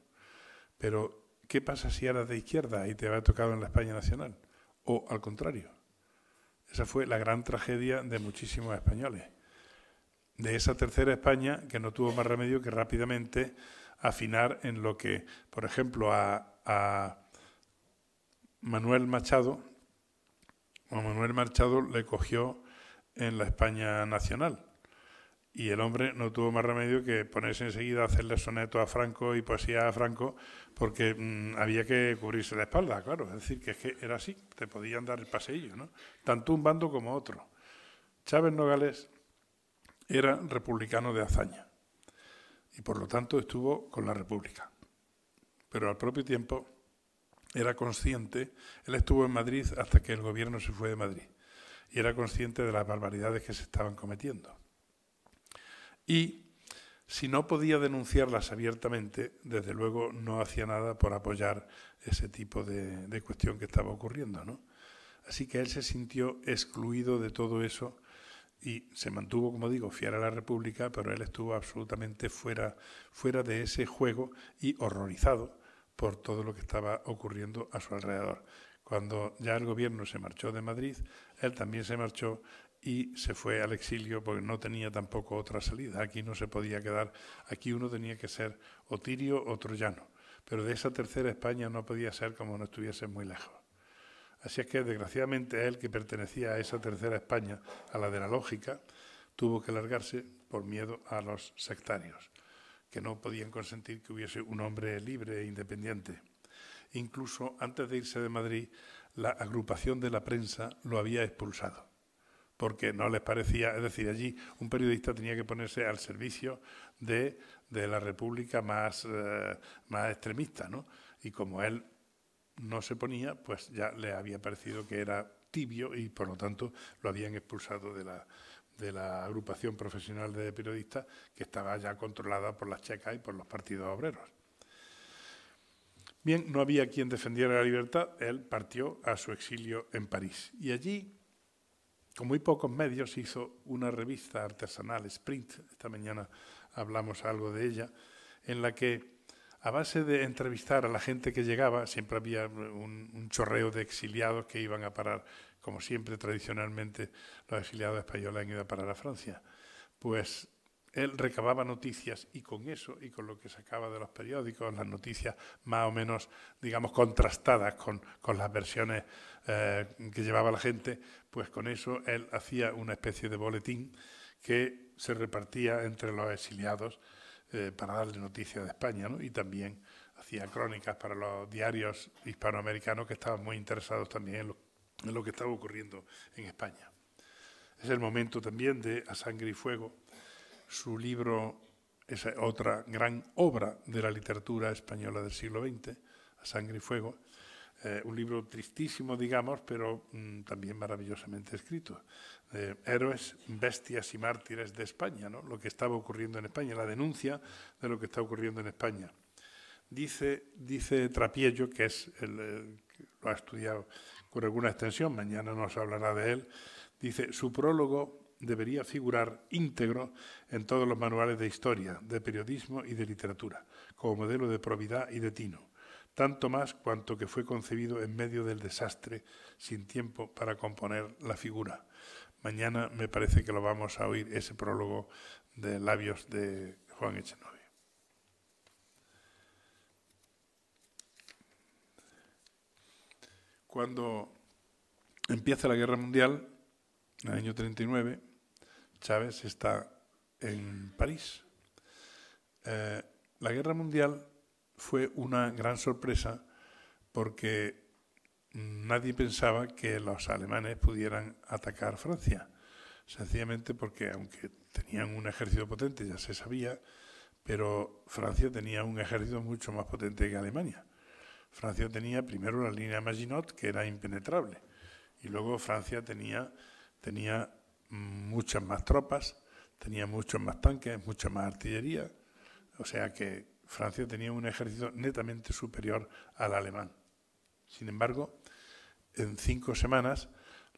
C: Pero, ¿qué pasa si eras de izquierda y te había tocado en la España nacional? O al contrario. Esa fue la gran tragedia de muchísimos españoles. De esa tercera España que no tuvo más remedio que rápidamente afinar en lo que, por ejemplo, a, Manuel Machado, Manuel Machado le cogió en la España nacional. Y el hombre no tuvo más remedio que ponerse enseguida a hacerle soneto a Franco y poesía a Franco, porque mm, había que cubrirse la espalda, claro. Es decir, que, que era así, te podían dar el paseillo, ¿no? Tanto un bando como otro. Chávez Nogales era republicano de hazaña y por lo tanto estuvo con la República. Pero al propio tiempo era consciente, él estuvo en Madrid hasta que el gobierno se fue de Madrid y era consciente de las barbaridades que se estaban cometiendo. Y si no podía denunciarlas abiertamente, desde luego no hacía nada por apoyar ese tipo de, cuestión que estaba ocurriendo. Así que él se sintió excluido de todo eso y se mantuvo, como digo, fiel a la República, pero él estuvo absolutamente fuera, fuera de ese juego y horrorizado por todo lo que estaba ocurriendo a su alrededor. Cuando ya el gobierno se marchó de Madrid, él también se marchó y se fue al exilio porque no tenía tampoco otra salida. Aquí no se podía quedar, aquí uno tenía que ser o tirio o troyano, pero de esa tercera España no podía ser como no estuviese muy lejos. Así es que, desgraciadamente, él, que pertenecía a esa tercera España, a la de la lógica, tuvo que largarse por miedo a los sectarios, que no podían consentir que hubiese un hombre libre e independiente. Incluso antes de irse de Madrid, la agrupación de la prensa lo había expulsado, porque no les parecía, es decir, allí un periodista tenía que ponerse al servicio de, la República más, eh, más extremista, ¿no? Y como él no se ponía, pues ya le había parecido que era tibio y por lo tanto lo habían expulsado de la, de la agrupación profesional de periodistas que estaba ya controlada por las checas y por los partidos obreros. Bien, no había quien defendiera la libertad, él partió a su exilio en París. Y allí, con muy pocos medios, hizo una revista artesanal, Sprint, esta mañana hablamos algo de ella, en la que a base de entrevistar a la gente que llegaba, siempre había un, chorreo de exiliados que iban a parar, como siempre tradicionalmente los exiliados españoles han ido a parar a Francia, pues él recababa noticias y con eso y con lo que sacaba de los periódicos, las noticias más o menos, digamos, contrastadas con, las versiones eh, que llevaba la gente, pues con eso él hacía una especie de boletín que se repartía entre los exiliados eh, para darle noticias de España, y también hacía crónicas para los diarios hispanoamericanos que estaban muy interesados también en lo, que estaba ocurriendo en España. Es el momento también de A Sangre y Fuego, su libro, es otra gran obra de la literatura española del siglo XX, A Sangre y Fuego, eh, un libro tristísimo, digamos, pero mm, también maravillosamente escrito. héroes, bestias y mártires de España, lo que estaba ocurriendo en España, la denuncia de lo que está ocurriendo en España. Dice, dice Trapiello, que es eh, lo ha estudiado con alguna extensión, mañana nos hablará de él, dice, su prólogo debería figurar íntegro en todos los manuales de historia, de periodismo y de literatura, como modelo de probidad y de tino tanto más cuanto que fue concebido en medio del desastre, sin tiempo para componer la figura. Mañana me parece que lo vamos a oír, ese prólogo de labios de Juan Echenove. Cuando empieza la Guerra Mundial, en el año 39, Chávez está en París. Eh, la Guerra Mundial fue una gran sorpresa porque nadie pensaba que los alemanes pudieran atacar Francia, sencillamente porque aunque tenían un ejército potente, ya se sabía, pero Francia tenía un ejército mucho más potente que Alemania. Francia tenía primero la línea Maginot, que era impenetrable, y luego Francia tenía, tenía muchas más tropas, tenía muchos más tanques, mucha más artillería, o sea que Francia tenía un ejército netamente superior al alemán. Sin embargo, en cinco semanas,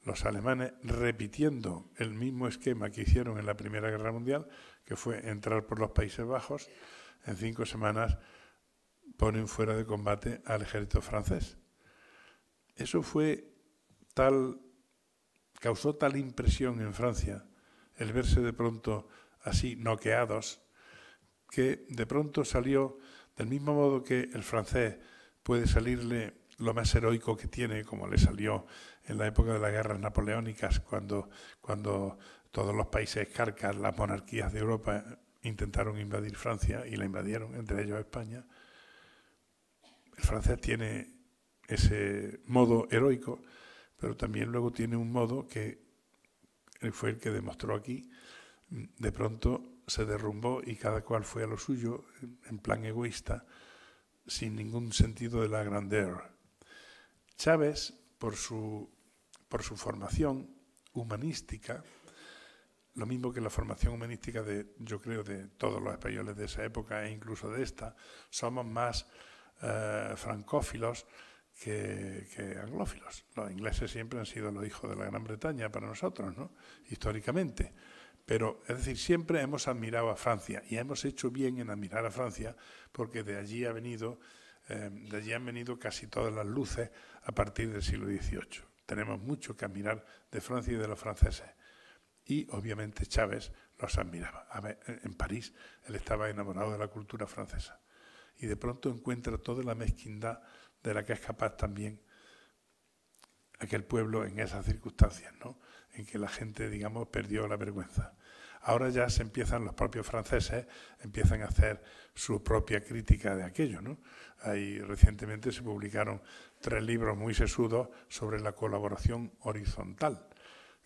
C: los alemanes, repitiendo el mismo esquema que hicieron en la Primera Guerra Mundial, que fue entrar por los Países Bajos, en cinco semanas ponen fuera de combate al ejército francés. Eso fue tal, causó tal impresión en Francia el verse de pronto así noqueados que de pronto salió del mismo modo que el francés puede salirle lo más heroico que tiene, como le salió en la época de las guerras napoleónicas, cuando, cuando todos los países carcas, las monarquías de Europa, intentaron invadir Francia y la invadieron, entre ellos España. El francés tiene ese modo heroico, pero también luego tiene un modo que fue el que demostró aquí, de pronto se derrumbó y cada cual fue a lo suyo, en plan egoísta, sin ningún sentido de la grandeur. Chávez, por su, formación humanística, lo mismo que la formación humanística de, yo creo, de todos los españoles de esa época e incluso de esta, somos más eh, francófilos que, que, anglófilos. Los ingleses siempre han sido los hijos de la Gran Bretaña para nosotros, ¿no? históricamente. Pero, es decir, siempre hemos admirado a Francia y hemos hecho bien en admirar a Francia porque de allí, ha venido, eh, de allí han venido casi todas las luces a partir del siglo XVIII. Tenemos mucho que admirar de Francia y de los franceses. Y obviamente Chávez los admiraba. en París él estaba enamorado de la cultura francesa. Y de pronto encuentra toda la mezquindad de la que es capaz también aquel pueblo en esas circunstancias, ¿no? en que la gente, digamos, perdió la vergüenza. Ahora ya se empiezan los propios franceses, empiezan a hacer su propia crítica de aquello. ¿no? Ahí recientemente se publicaron tres libros muy sesudos sobre la colaboración horizontal,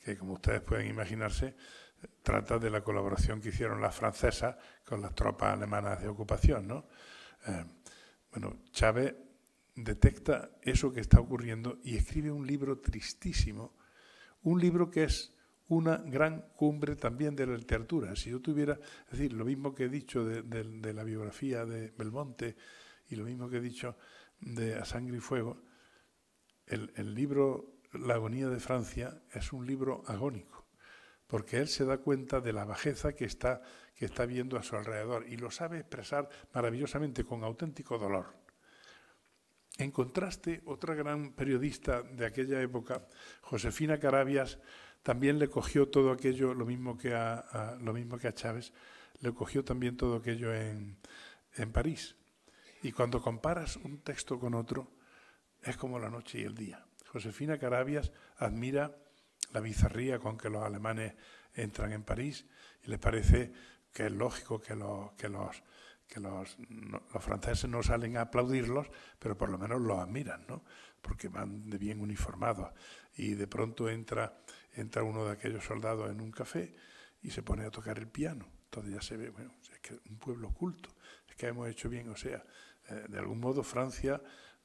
C: que como ustedes pueden imaginarse, trata de la colaboración que hicieron las francesas con las tropas alemanas de ocupación. ¿no? Eh, bueno, Chávez detecta eso que está ocurriendo y escribe un libro tristísimo un libro que es una gran cumbre también de la literatura. Si yo tuviera, es decir, lo mismo que he dicho de, la biografía de Belmonte y lo mismo que he dicho de A Sangre y Fuego, el, el libro La agonía de Francia es un libro agónico, porque él se da cuenta de la bajeza que está, que está viendo a su alrededor y lo sabe expresar maravillosamente con auténtico dolor. En contraste, otra gran periodista de aquella época, Josefina Carabias, también le cogió todo aquello, lo mismo que a, lo mismo que a Chávez, le cogió también todo aquello en, en París. Y cuando comparas un texto con otro, es como la noche y el día. Josefina Carabias admira la bizarría con que los alemanes entran en París y les parece que es lógico que los, que los que los, los, franceses no salen a aplaudirlos, pero por lo menos los admiran, ¿no? porque van de bien uniformados. Y de pronto entra, entra uno de aquellos soldados en un café y se pone a tocar el piano. Entonces ya se ve, bueno, es que es un pueblo oculto, es que hemos hecho bien, o sea, eh, de algún modo Francia,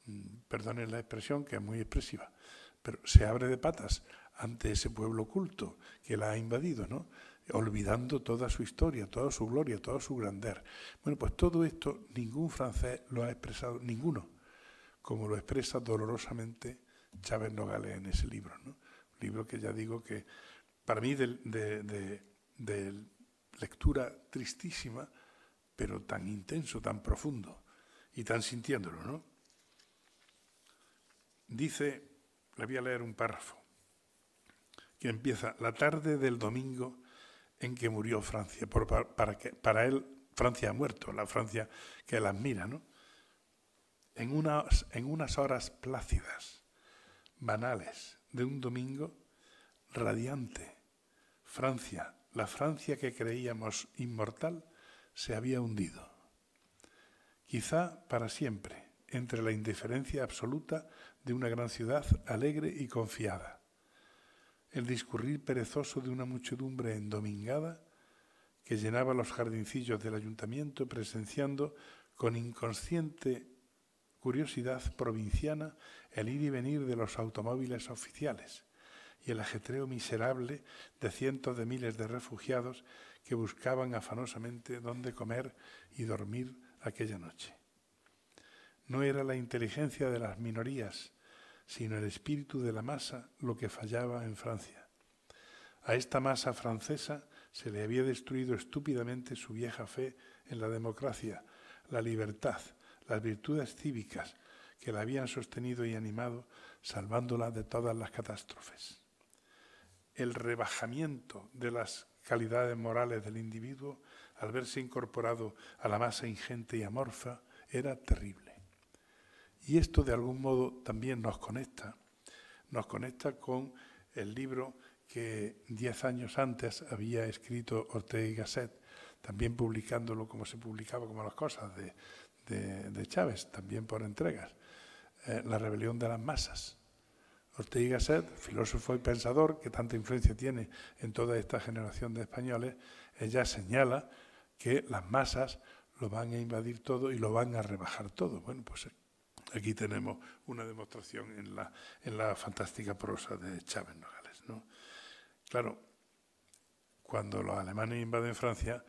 C: mm, perdonen la expresión, que es muy expresiva, pero se abre de patas ante ese pueblo oculto que la ha invadido, ¿no? olvidando toda su historia, toda su gloria, toda su grandeur. Bueno, pues todo esto ningún francés lo ha expresado, ninguno, como lo expresa dolorosamente Chávez Nogales en ese libro. ¿no? Un libro que ya digo que para mí de, de lectura tristísima, pero tan intenso, tan profundo y tan sintiéndolo. ¿no? Dice, le voy a leer un párrafo, que empieza, la tarde del domingo en que murió Francia, para, él Francia ha muerto, la Francia que él admira, ¿no? en unas horas plácidas, banales, de un domingo radiante, Francia, la Francia que creíamos inmortal, se había hundido. Quizá para siempre, entre la indiferencia absoluta de una gran ciudad alegre y confiada el discurrir perezoso de una muchedumbre endomingada que llenaba los jardincillos del ayuntamiento presenciando con inconsciente curiosidad provinciana el ir y venir de los automóviles oficiales y el ajetreo miserable de cientos de miles de refugiados que buscaban afanosamente dónde comer y dormir aquella noche. No era la inteligencia de las minorías sino el espíritu de la masa lo que fallaba en Francia. A esta masa francesa se le había destruido estúpidamente su vieja fe en la democracia, la libertad, las virtudes cívicas que la habían sostenido y animado, salvándola de todas las catástrofes. El rebajamiento de las calidades morales del individuo, al verse incorporado a la masa ingente y amorfa, era terrible. Y esto de algún modo también nos conecta, nos conecta con el libro que diez años antes había escrito Ortega y Gasset, también publicándolo como se publicaba como las cosas de, Chávez, también por entregas, eh, La rebelión de las masas. Ortega y Gasset, filósofo y pensador que tanta influencia tiene en toda esta generación de españoles, ella señala que las masas lo van a invadir todo y lo van a rebajar todo. Bueno, pues Aquí tenemos una demostración en la, en la fantástica prosa de Chávez Nogales. Claro, cuando los alemanes invaden Francia,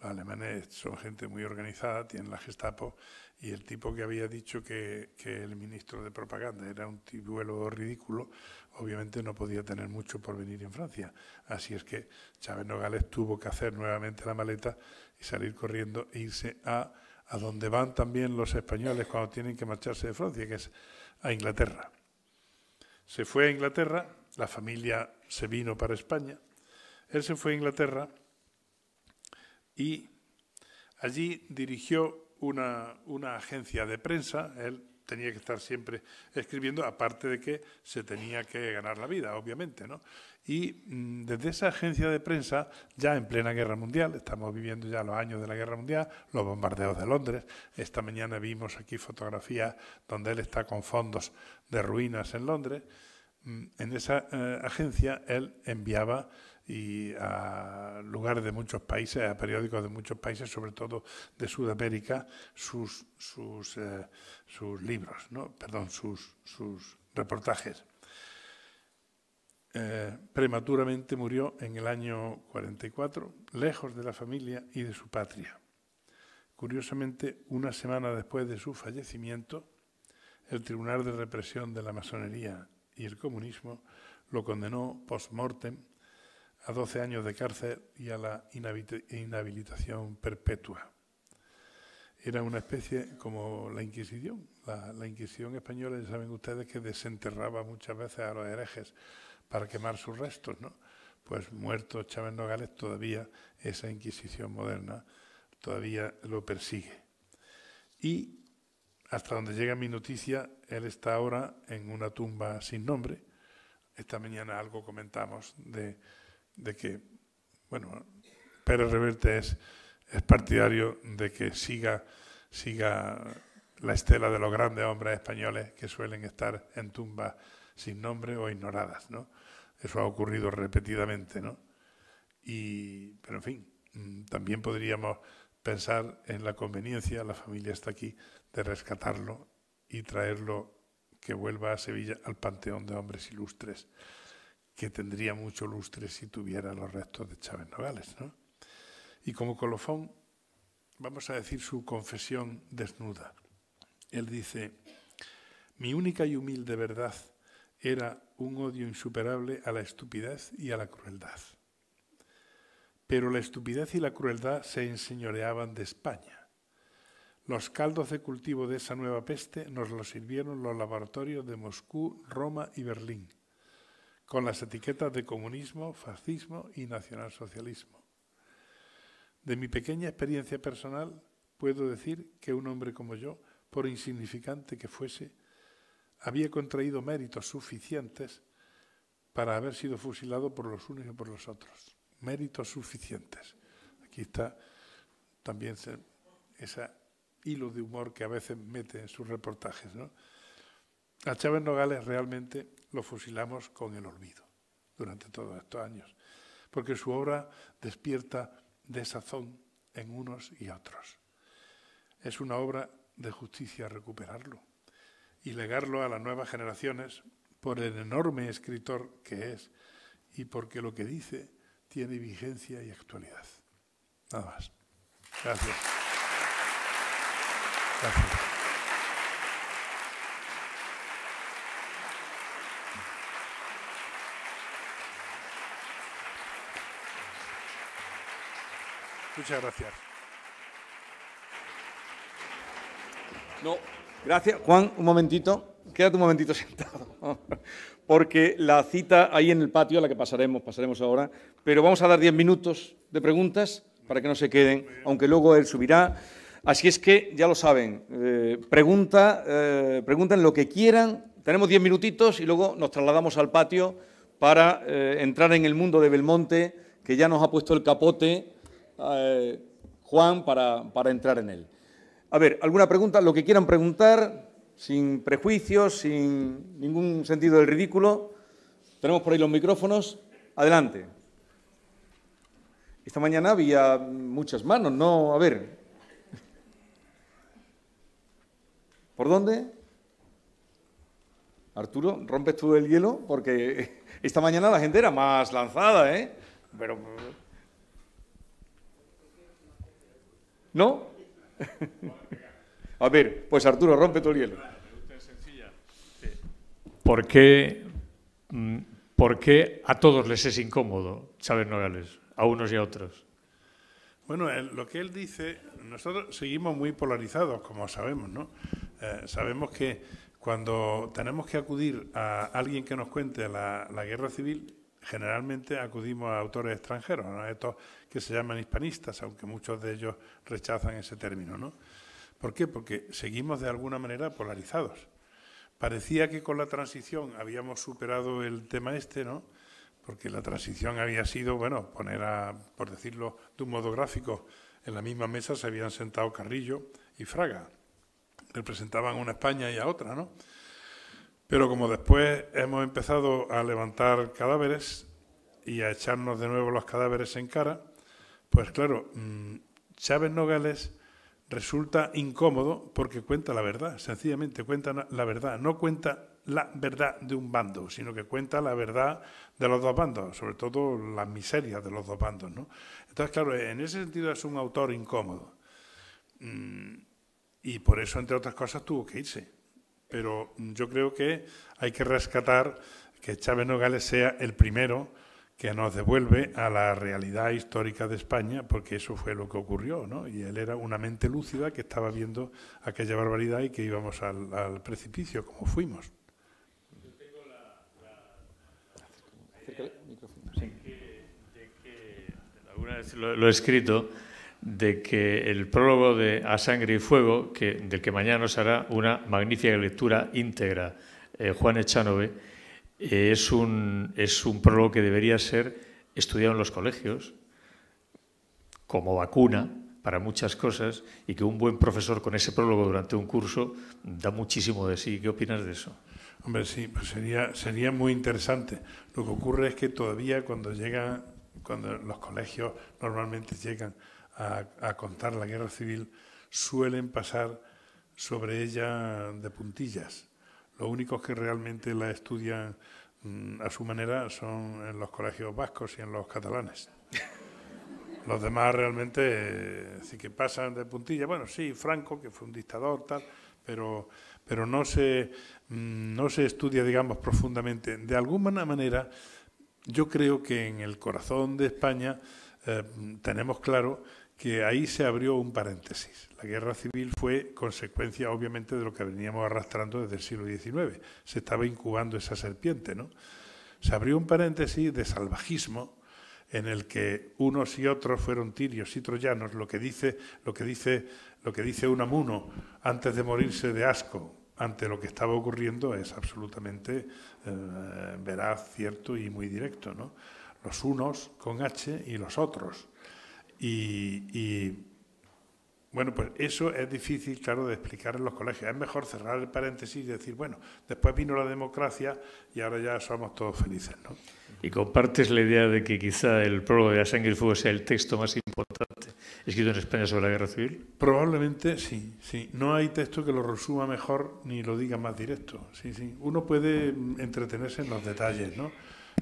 C: los alemanes son gente muy organizada, tienen la Gestapo, y el tipo que había dicho que, que, el ministro de propaganda era un tibuelo ridículo, obviamente no podía tener mucho por venir en Francia. Así es que Chávez Nogales tuvo que hacer nuevamente la maleta y salir corriendo e irse a a donde van también los españoles cuando tienen que marcharse de Francia, que es a Inglaterra. Se fue a Inglaterra, la familia se vino para España, él se fue a Inglaterra y allí dirigió una, agencia de prensa, él tenía que estar siempre escribiendo, aparte de que se tenía que ganar la vida, obviamente. ¿no? Y mm, desde esa agencia de prensa, ya en plena guerra mundial, estamos viviendo ya los años de la guerra mundial, los bombardeos de Londres, esta mañana vimos aquí fotografías donde él está con fondos de ruinas en Londres, mm, en esa eh, agencia él enviaba y a lugares de muchos países, a periódicos de muchos países, sobre todo de Sudamérica, sus, sus, eh, sus libros, ¿no? perdón, sus, sus reportajes. Eh, prematuramente murió en el año 44, lejos de la familia y de su patria. Curiosamente, una semana después de su fallecimiento, el Tribunal de Represión de la Masonería y el Comunismo lo condenó post-mortem a 12 años de cárcel y a la inhabilitación perpetua. Era una especie como la Inquisición. La, Inquisición española, ya saben ustedes, que desenterraba muchas veces a los herejes para quemar sus restos, ¿no? Pues muerto Chávez Nogales, todavía esa Inquisición moderna todavía lo persigue. Y hasta donde llega mi noticia, él está ahora en una tumba sin nombre. Esta mañana algo comentamos de de que, bueno, Pérez Reverte es, partidario de que siga, siga la estela de los grandes hombres españoles que suelen estar en tumbas sin nombre o ignoradas, ¿no? Eso ha ocurrido repetidamente, ¿no? Y, pero en fin, mm, también podríamos pensar en la conveniencia, la familia está aquí, de rescatarlo y traerlo que vuelva a Sevilla al Panteón de Hombres Ilustres que tendría mucho lustre si tuviera los restos de Chávez Nogales. ¿no? Y como colofón, vamos a decir su confesión desnuda. Él dice, mi única y humilde verdad era un odio insuperable a la estupidez y a la crueldad. Pero la estupidez y la crueldad se enseñoreaban de España. Los caldos de cultivo de esa nueva peste nos los sirvieron los laboratorios de Moscú, Roma y Berlín con las etiquetas de comunismo, fascismo y nacionalsocialismo. De mi pequeña experiencia personal, puedo decir que un hombre como yo, por insignificante que fuese, había contraído méritos suficientes para haber sido fusilado por los unos y por los otros. Méritos suficientes. Aquí está también ese hilo de humor que a veces mete en sus reportajes, ¿no? A Chávez Nogales realmente lo fusilamos con el olvido durante todos estos años, porque su obra despierta desazón en unos y otros. Es una obra de justicia recuperarlo y legarlo a las nuevas generaciones por el enorme escritor que es y porque lo que dice tiene vigencia y actualidad. Nada más. Gracias. Gracias. Muchas gracias. No,
A: gracias. Juan, un momentito. Quédate un momentito sentado. Porque la cita ahí en el patio, a la que pasaremos, pasaremos ahora. Pero vamos a dar diez minutos de preguntas para que no se queden, aunque luego él subirá. Así es que ya lo saben, eh, pregunta, eh, preguntan lo que quieran. Tenemos diez minutitos y luego nos trasladamos al patio para eh, entrar en el mundo de Belmonte, que ya nos ha puesto el capote Ah, eh, Juan para, para entrar en él. A ver, ¿alguna pregunta? Lo que quieran preguntar, sin prejuicios, sin ningún sentido del ridículo. Tenemos por ahí los micrófonos. Adelante. Esta mañana había muchas manos, ¿no? A ver. ¿Por dónde? Arturo, rompes tú el hielo porque esta mañana la gente era más lanzada, ¿eh? Pero ¿No? A ver, pues Arturo, rompe todo el hielo. ¿Por qué, mm, ¿Por qué a todos les es incómodo Chávez Nogales? A unos y a otros.
C: Bueno, lo que él dice, nosotros seguimos muy polarizados, como sabemos, ¿no? Eh, sabemos que cuando tenemos que acudir a alguien que nos cuente la guerra civil, generalmente acudimos a autores extranjeros, a estos que se llaman hispanistas, aunque muchos de ellos rechazan ese término. ¿no? ¿Por qué? Porque seguimos de alguna manera polarizados. Parecía que con la transición habíamos superado el tema este, ¿no? porque la transición había sido, bueno, poner a, por decirlo de un modo gráfico, en la misma mesa se habían sentado Carrillo y Fraga, representaban una España y a otra, ¿no? Pero como después hemos empezado a levantar cadáveres y a echarnos de nuevo los cadáveres en cara, pues claro, mm, Chávez Nogales resulta incómodo porque cuenta la verdad, sencillamente cuenta la verdad, no cuenta la verdad de un bando, sino que cuenta la verdad de los dos bandos, sobre todo las miserias de los dos bandos. ¿no? Entonces, claro, en ese sentido es un autor incómodo. Mm, y por eso, entre otras cosas, tuvo que irse. Pero yo creo que hay que rescatar que Chávez Nogales sea el primero que nos devuelve a la realidad histórica de España, porque eso fue lo que ocurrió, ¿no? Y él era una mente lúcida que estaba viendo aquella barbaridad y que íbamos al, precipicio, como fuimos. Yo tengo la, que, lo, he
A: escrito, de que el prólogo de A Sangre y Fuego, que, del que mañana nos hará una magnífica lectura íntegra eh, Juan Echanove, eh, es, un, prólogo que debería ser estudiado en los colegios como vacuna para muchas cosas y que un buen profesor con ese prólogo durante un curso da muchísimo de sí. ¿Qué opinas de eso?
C: Hombre, sí, pues sería, sería muy interesante. Lo que ocurre es que todavía cuando llegan, cuando los colegios normalmente llegan a, contar la guerra civil suelen pasar sobre ella de puntillas. Los únicos que realmente la estudian mm, a su manera son en los colegios vascos y en los catalanes. Los demás realmente eh, sí que pasan de puntillas. Bueno, sí, Franco, que fue un dictador, tal, pero, pero no, se, mm, no se estudia, digamos, profundamente. De alguna manera, yo creo que en el corazón de España eh, tenemos claro que ahí se abrió un paréntesis. La guerra civil fue consecuencia, obviamente, de lo que veníamos arrastrando desde el siglo XIX. Se estaba incubando esa serpiente, ¿no? Se abrió un paréntesis de salvajismo en el que unos y otros fueron tirios y troyanos, lo que dice, lo que dice, lo que dice Unamuno antes de morirse de asco ante lo que estaba ocurriendo es absolutamente eh, veraz, cierto y muy directo, ¿no? Los unos con H y los otros y, bueno, pues eso es difícil, claro, de explicar en los colegios. Es mejor cerrar el paréntesis y decir, bueno, después vino la democracia y ahora ya somos todos felices, ¿no?
A: Y compartes la idea de que quizá el prólogo de la sangre y el fuego sea el texto más importante escrito en España sobre la guerra civil.
C: Probablemente sí, sí. No hay texto que lo resuma mejor ni lo diga más directo. Sí, sí. Uno puede entretenerse en los detalles, ¿no?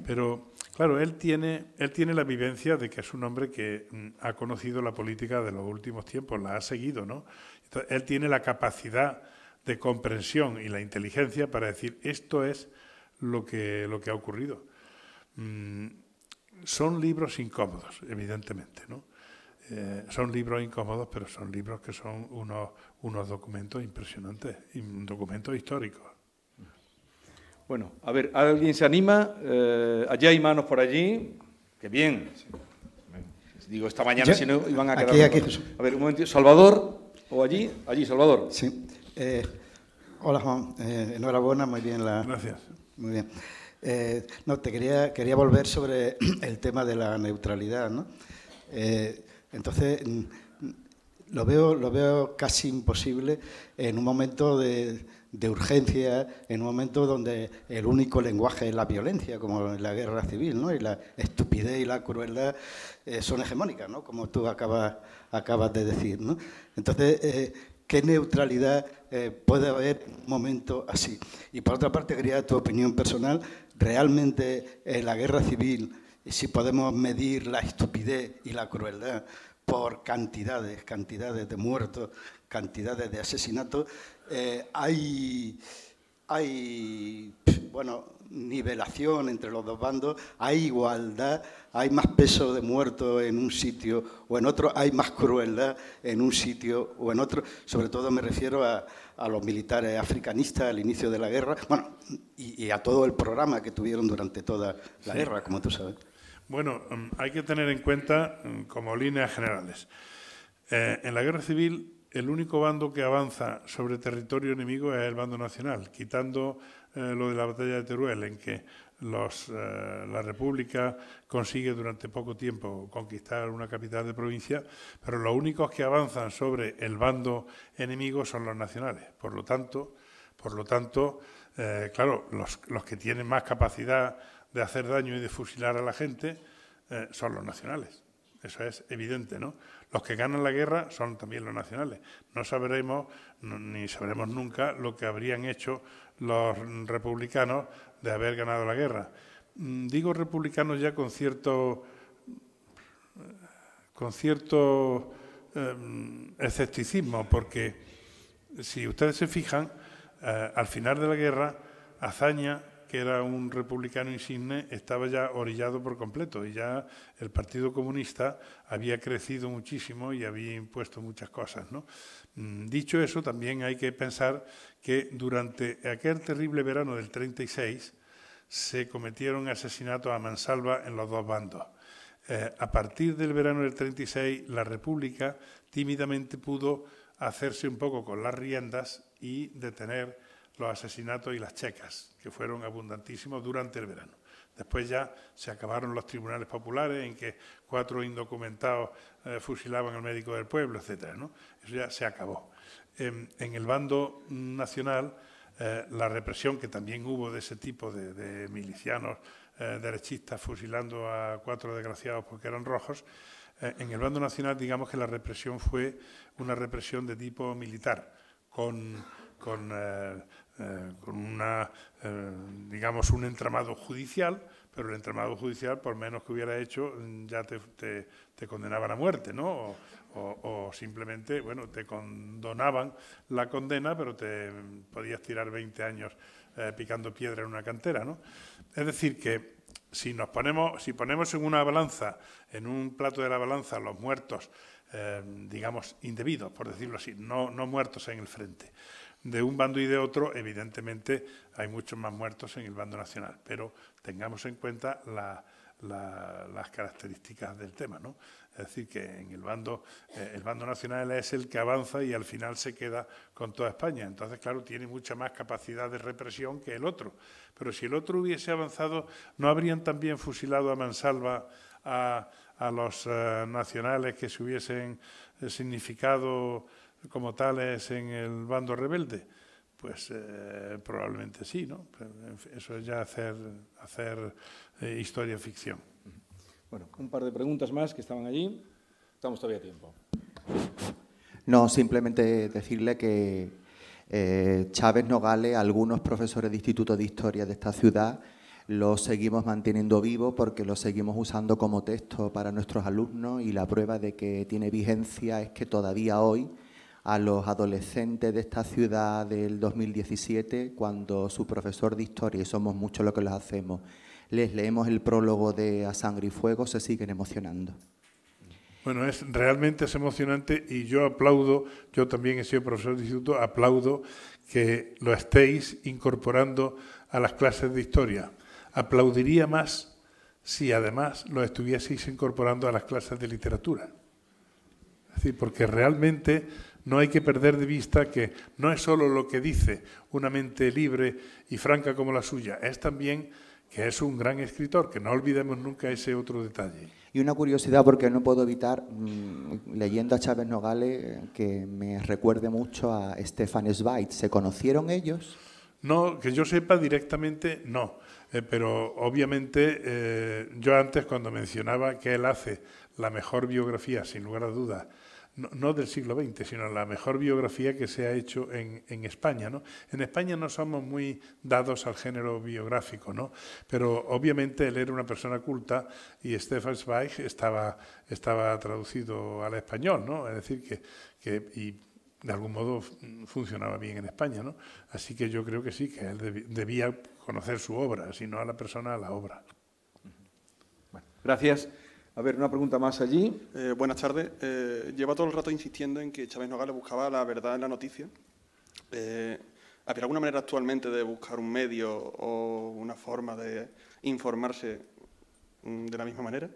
C: Pero Claro, él tiene, él tiene la vivencia de que es un hombre que mm, ha conocido la política de los últimos tiempos, la ha seguido, ¿no? Entonces, él tiene la capacidad de comprensión y la inteligencia para decir esto es lo que, lo que ha ocurrido. Mm, son libros incómodos, evidentemente, ¿no? Eh, son libros incómodos, pero son libros que son unos, unos documentos impresionantes, documentos históricos. Bueno, a ver,
A: ¿alguien se anima? Eh, allá hay manos por allí. Qué bien. Digo, esta mañana, si no, iban a quedar... Aquí, aquí. A ver, un momento. ¿Salvador o allí? Allí, Salvador. Sí.
D: Eh, hola, Juan. Eh, enhorabuena, muy bien
A: Gracias. Muy bien.
D: Eh, no, te quería, quería volver sobre el tema de la neutralidad, ¿no? entonces, mm, lo veo, lo veo casi imposible en un momento de de urgencia en un momento donde el único lenguaje es la violencia, como en la guerra civil, ¿no? y la estupidez y la crueldad eh, son hegemónicas, ¿no? como tú acabas, acabas de decir. Entonces, eh, ¿qué neutralidad eh, puede haber en un momento así? Y por otra parte, quería tu opinión personal, realmente la guerra civil, si podemos medir la estupidez y la crueldad por cantidades, cantidades de muertos, cantidades de asesinatos, eh, hay, hay, bueno, nivelación entre los dos bandos, hay igualdad, hay más peso de muertos en un sitio o en otro, hay más crueldad en un sitio o en otro. Sobre todo me refiero a, los militares africanistas al inicio de la guerra, bueno, y, a todo el programa que tuvieron durante toda la guerra, como tú sabes.
C: Bueno, em, hay que tener en cuenta em, como líneas generales. Eh, en la guerra civil el único bando que avanza sobre territorio enemigo es el bando nacional, quitando eh, lo de la batalla de Teruel, en que eh, la República consigue durante poco tiempo conquistar una capital de provincia, pero los únicos que avanzan sobre el bando enemigo son los nacionales. Por lo tanto, por lo tanto eh, claro, los, que tienen más capacidad de hacer daño y de fusilar a la gente son los nacionales. Eso es evidente, ¿no? Los que ganan la guerra son también los nacionales. No sabremos ni sabremos nunca lo que habrían hecho los republicanos de haber ganado la guerra. Mm, digo republicanos ya con cierto con cierto em, escepticismo, porque si ustedes se fijan, eh, al final de la guerra, Azaña era un republicano insigne, estaba ya orillado por completo y ya el Partido Comunista había crecido muchísimo y había impuesto muchas cosas. ¿no? Mm, dicho eso, también hay que pensar que durante aquel terrible verano del 36 se cometieron asesinatos a mansalva en los dos bandos. Eh, a partir del verano del 36, la República tímidamente pudo hacerse un poco con las riendas y detener los asesinatos y las checas, que fueron abundantísimos durante el verano. Después ya se acabaron los tribunales populares en que cuatro indocumentados eh, fusilaban al médico del pueblo, etc. Eso ya se acabó. En, el bando nacional, eh, la represión que también hubo de ese tipo de, milicianos eh, derechistas fusilando a cuatro desgraciados porque eran rojos, en el bando nacional digamos que la represión fue una represión de tipo militar, con, con eh, con una, eh, digamos, un entramado judicial, pero el entramado judicial, por menos que hubiera hecho, ya te, te, condenaban a muerte, ¿no? O, simplemente, bueno, te condonaban la condena, pero te podías tirar 20 años eh, picando piedra en una cantera, ¿no? Es decir, que si nos ponemos, si ponemos en una balanza, en un plato de la balanza, los muertos, digamos, indebidos, por decirlo así, no muertos en el frente, de un bando y de otro, evidentemente hay muchos más muertos en el bando nacional, pero tengamos en cuenta las características del tema, ¿no? Es decir, que en el bando, eh, el bando nacional es el que avanza y al final se queda con toda España. Entonces, claro, tiene mucha más capacidad de represión que el otro. Pero si el otro hubiese avanzado, ¿no habrían también fusilado a Mansalva a, los eh, nacionales que se hubiesen eh, significado como tales en el bando rebelde? Pues eh, probablemente sí, ¿no? eso es ya hacer, hacer eh, historia ficción.
A: Bueno, un par de preguntas más que estaban allí. Estamos todavía tiempo.
B: No, simplemente decirle que eh, Chávez Nogales, algunos profesores de Instituto de Historia de esta ciudad, lo seguimos manteniendo vivo porque lo seguimos usando como texto para nuestros alumnos y la prueba de que tiene vigencia es que todavía hoy a los adolescentes de esta ciudad del 2017, cuando su profesor de historia, y somos muchos los que los hacemos, les leemos el prólogo de A Sangre y Fuego, se siguen emocionando.
C: Bueno, es, realmente es emocionante y yo aplaudo, yo también he sido profesor de instituto, aplaudo que lo estéis incorporando a las clases de historia. Aplaudiría más si además lo estuvieseis incorporando a las clases de literatura. Es decir, porque realmente no hay que perder de vista que no es solo lo que dice una mente libre y franca como la suya, es también que es un gran escritor, que no olvidemos nunca ese otro detalle.
B: Y una curiosidad, porque no puedo evitar, mm, leyendo a Chávez Nogales, eh, que me recuerde mucho a Stefan Zweig. ¿Se conocieron ellos?
C: No, que yo sepa directamente, no. Eh, pero obviamente eh, yo antes cuando mencionaba que él hace la mejor biografía, sin lugar a dudas, no, del siglo XX, sino la mejor biografía que se ha hecho en, España. En España no somos muy dados al género biográfico, pero obviamente él era una persona culta y Stefan Zweig estaba, estaba traducido al español, es decir, que, y de algún modo funcionaba bien en España. Así que yo creo que sí, que él debía conocer su obra, si no a la persona, a la obra.
A: gracias. A ver, una pregunta más allí. Eh, buenas tardes. Eh, lleva todo el rato insistiendo en que Chávez Nogales buscaba la verdad en la noticia. Eh, ¿Había alguna manera actualmente de buscar un medio o una forma de informarse mm, de la misma manera?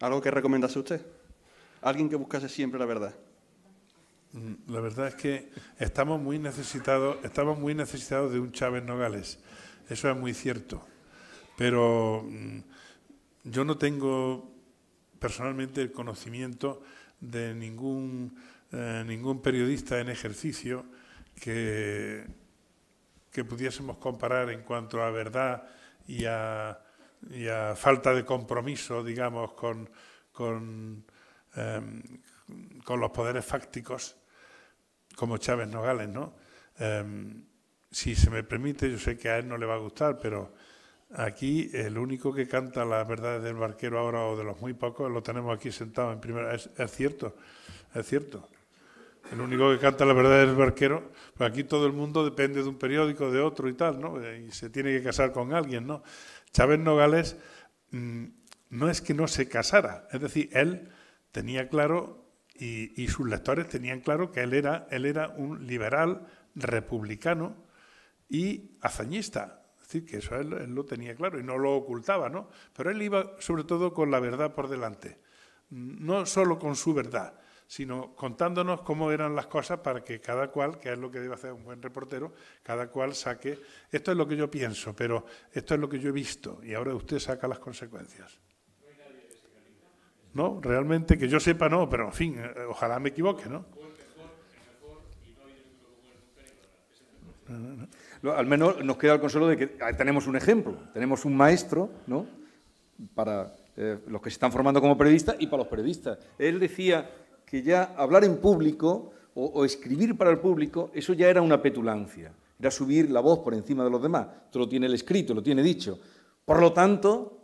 C: ¿Algo que recomendase usted? Alguien que buscase siempre la verdad. Mm, la verdad es que estamos muy necesitados, estamos muy necesitados de un Chávez Nogales. Eso es muy cierto. Pero mm, yo no tengo personalmente el conocimiento de ningún, eh, periodista en ejercicio que, pudiésemos comparar en cuanto a verdad y a, falta de compromiso, digamos, em, con, los poderes fácticos, como Chávez Nogales, ¿no? Em, si se me permite, yo sé que a él no le va a gustar, pero Aquí el único que canta la verdad del barquero ahora o de los muy pocos lo tenemos aquí sentado en primera. Es, cierto, es cierto. El único que canta la verdad del barquero, pues aquí todo el mundo depende de un periódico, de otro y tal, ¿no? Y se tiene que casar con alguien, ¿no? Chávez Nogales mm, no es que no se casara, es decir, él tenía claro y, y sus lectores tenían claro que él era, él era un liberal republicano y hazañista, que eso él, lo tenía claro y no lo ocultaba, ¿no? Pero él iba sobre todo con la verdad por delante, no solo con su verdad, sino contándonos cómo eran las cosas para que cada cual, que es lo que debe hacer un buen reportero, cada cual saque, esto es lo que yo pienso, pero esto es lo que yo he visto y ahora usted saca las consecuencias. ¿No? Realmente que yo sepa no, pero en fin, eh, ojalá me equivoque, ¿no? no al menos nos queda el consuelo de
A: que ah, tenemos un ejemplo, tenemos un maestro, ¿no? Para eh, los que se están formando como periodistas y para los periodistas. Él decía que ya hablar en público o, o escribir para el público, eso ya era una petulancia, era subir la voz por encima de los demás. Esto lo tiene el escrito, lo tiene dicho. Por lo tanto,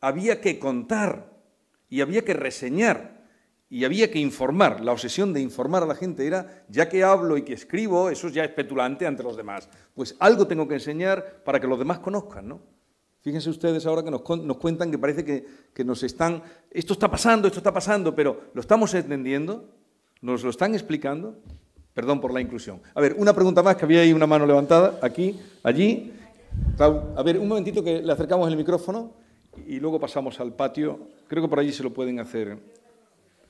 A: había que contar y había que reseñar y había que informar, la obsesión de informar a la gente era, ya que hablo y que escribo, eso es ya espetulante petulante ante los demás, pues algo tengo que enseñar para que los demás conozcan, ¿no? Fíjense ustedes ahora que nos, cuentan que parece que, que, nos están, esto está pasando, esto está pasando, pero ¿lo estamos entendiendo? ¿Nos lo están explicando? Perdón por la inclusión. A ver, una pregunta más, que había ahí una mano levantada, aquí, allí. A ver, un momentito que le acercamos el micrófono y luego pasamos al patio. Creo que por allí se lo pueden hacer.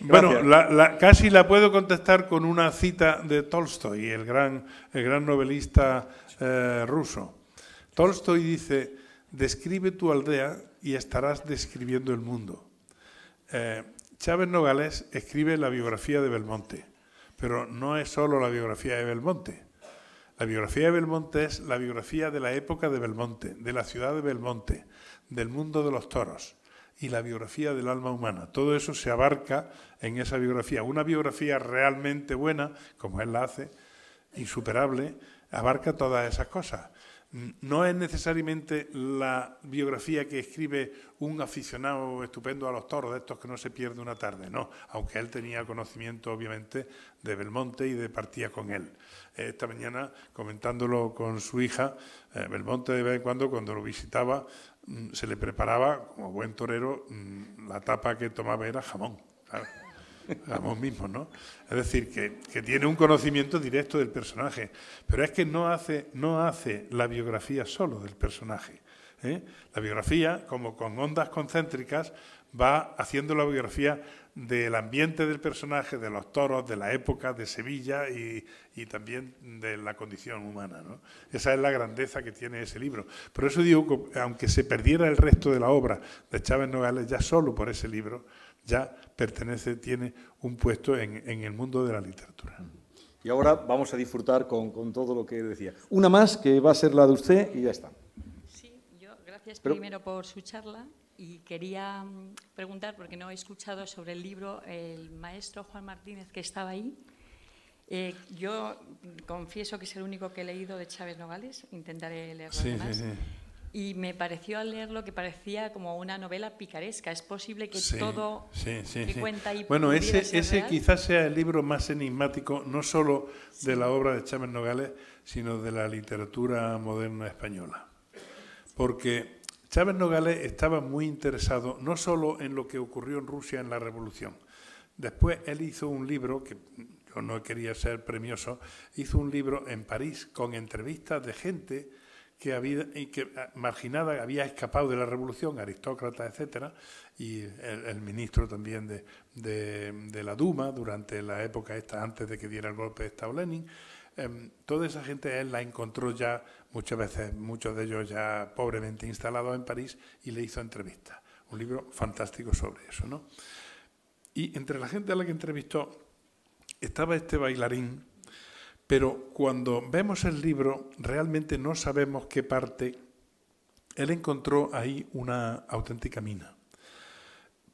C: Bueno, casi la puedo contestar con una cita de Tolstoy, el gran, el gran novelista eh, ruso. Tolstoy dice, describe tu aldea y estarás describiendo el mundo. Eh, Chávez Nogales escribe la biografía de Belmonte, pero no es solo la biografía de Belmonte. La biografía de Belmonte es la biografía de la época de Belmonte, de la ciudad de Belmonte, del mundo de los toros y la biografía del alma humana. Todo eso se abarca en esa biografía. Una biografía realmente buena, como él la hace, insuperable, abarca todas esas cosas. Mm, no es necesariamente la biografía que escribe un aficionado estupendo a los toros, de estos que no se pierde una tarde, no, aunque él tenía conocimiento obviamente de Belmonte y de partía con él. Esta mañana, comentándolo con su hija, eh, Belmonte de vez en cuando, cuando lo visitaba, Mm, se le preparaba, como buen torero, mm, la tapa que tomaba era jamón. Jamón mismo, ¿no? Es decir, que, tiene un conocimiento directo del personaje, pero es que no hace, no hace la biografía solo del personaje. ¿eh? La biografía, como con ondas concéntricas, va haciendo la biografía del ambiente del personaje, de los toros, de la época, de Sevilla y, también de la condición humana. Esa es la grandeza que tiene ese libro. Por eso digo que aunque se perdiera el resto de la obra de Chávez Nogales, ya solo por ese libro, ya pertenece, tiene un puesto en, el mundo de la literatura.
A: Y ahora vamos a disfrutar con, todo lo que decía.
C: Una más que va
A: a ser la de usted y ya está.
B: Sí, yo gracias primero por su charla y quería mm, preguntar, porque no he escuchado sobre el libro, el maestro Juan Martínez que estaba ahí. Eh, yo confieso que es el único que he leído de Chávez Nogales, intentaré leerlo Sí, sí. Y me pareció al leerlo que parecía como una novela picaresca. Es posible que todo que cuenta ahí Bueno, ese, ese quizás
C: sea el libro más enigmático, no solo de la obra de Chávez Nogales, sino de la literatura moderna española. Porque Chávez Nogales estaba muy interesado no solo en lo que ocurrió en Rusia en la Revolución, después él hizo un libro, que yo no quería ser premioso, hizo un libro en París con entrevistas de gente que había que ah, marginada había escapado de la revolución, aristócratas, etcétera, y el, ministro también de, de, la Duma durante la época esta antes de que diera el golpe de Estado Lenin. Em, toda esa gente él la encontró ya muchas veces, muchos de ellos ya pobremente instalados en París y le hizo entrevistas. Un libro fantástico sobre eso. ¿no? Y entre la gente a la que entrevistó estaba este bailarín, pero cuando vemos el libro realmente no sabemos qué parte. Él encontró ahí una auténtica mina,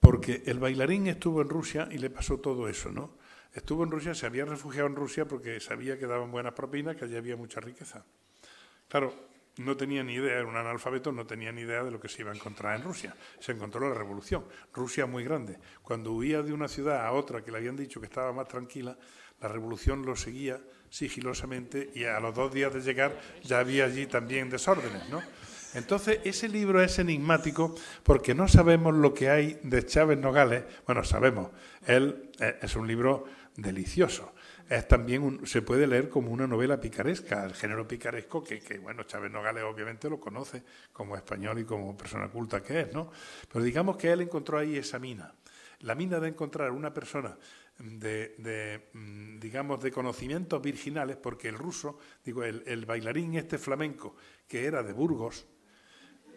C: porque el bailarín estuvo en Rusia y le pasó todo eso, ¿no? Estuvo en Rusia, se había refugiado en Rusia porque sabía que daban buenas propinas, que allí había mucha riqueza. Claro, no tenía ni idea, era un analfabeto, no tenía ni idea de lo que se iba a encontrar en Rusia. Se encontró la revolución. Rusia muy grande. Cuando huía de una ciudad a otra que le habían dicho que estaba más tranquila, la revolución lo seguía sigilosamente y a los dos días de llegar ya había allí también desórdenes, ¿no? Entonces, ese libro es enigmático porque no sabemos lo que hay de Chávez Nogales. Bueno, sabemos, él eh, es un libro delicioso. Es también se puede leer como una novela picaresca, el género picaresco que, bueno, Chávez Nogales obviamente lo conoce como español y como persona culta que es, ¿no? Pero digamos que él encontró ahí esa mina, la mina de encontrar una persona de, mm, digamos, de conocimientos virginales, porque el ruso, digo, el bailarín este flamenco que era de Burgos,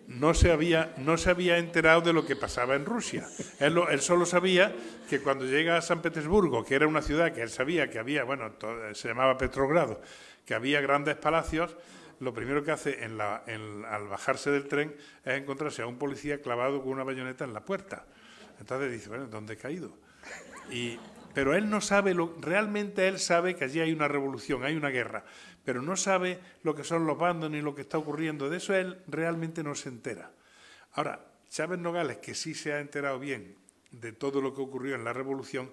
C: no se había, no se enterado de lo que pasaba en Rusia. Él, solo sabía que cuando llega a San Petersburgo, que era una ciudad que él sabía que había, bueno, se llamaba Petrogrado, que había grandes palacios, lo primero que hace al bajarse del tren es encontrarse a un policía clavado con una bayoneta en la puerta. Entonces dice, bueno, ¿dónde he caído? pero él no sabe, lo, realmente él sabe que allí hay una revolución, hay una guerra, pero no sabe lo que son los bandos ni lo que está ocurriendo. De eso él realmente no se entera. Ahora, Chávez Nogales, que sí se ha enterado bien de todo lo que ocurrió en la revolución,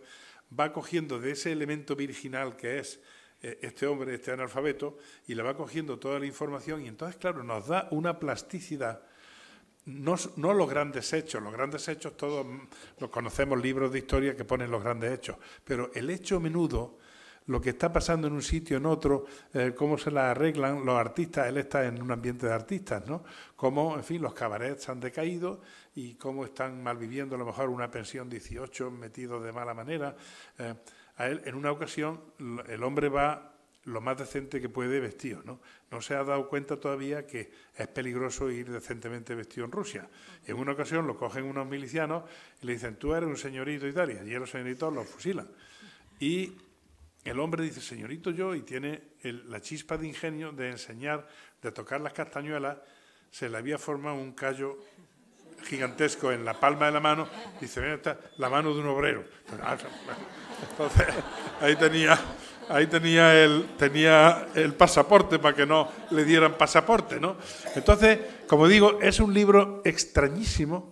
C: va cogiendo de ese elemento virginal que es eh, este hombre, este analfabeto, y le va cogiendo toda la información y entonces, claro, nos da una plasticidad. No, no, los grandes hechos, los grandes hechos todos mm, los conocemos, libros de historia que ponen los grandes hechos, pero el hecho menudo lo que está pasando en un sitio, en otro, eh, cómo se la arreglan los artistas, él está en un ambiente de artistas, ¿no? Cómo, en fin, los cabarets han decaído y cómo están malviviendo a lo mejor una pensión 18 metidos de mala manera. Eh, a él, en una ocasión, el hombre va lo más decente que puede vestido, ¿no? No se ha dado cuenta todavía que es peligroso ir decentemente vestido en Rusia. En una ocasión lo cogen unos milicianos y le dicen, tú eres un señorito italiano y el los señoritos los fusilan. Y el hombre dice, señorito yo, y tiene la chispa de ingenio de enseñar, de tocar las castañuelas, se le había formado un callo gigantesco en la palma de la mano, dice, mira, está la mano de un obrero. Entonces, ahí tenía, ahí tenía el, tenía el pasaporte para que no le dieran pasaporte, ¿no? Entonces, como digo, es un libro extrañísimo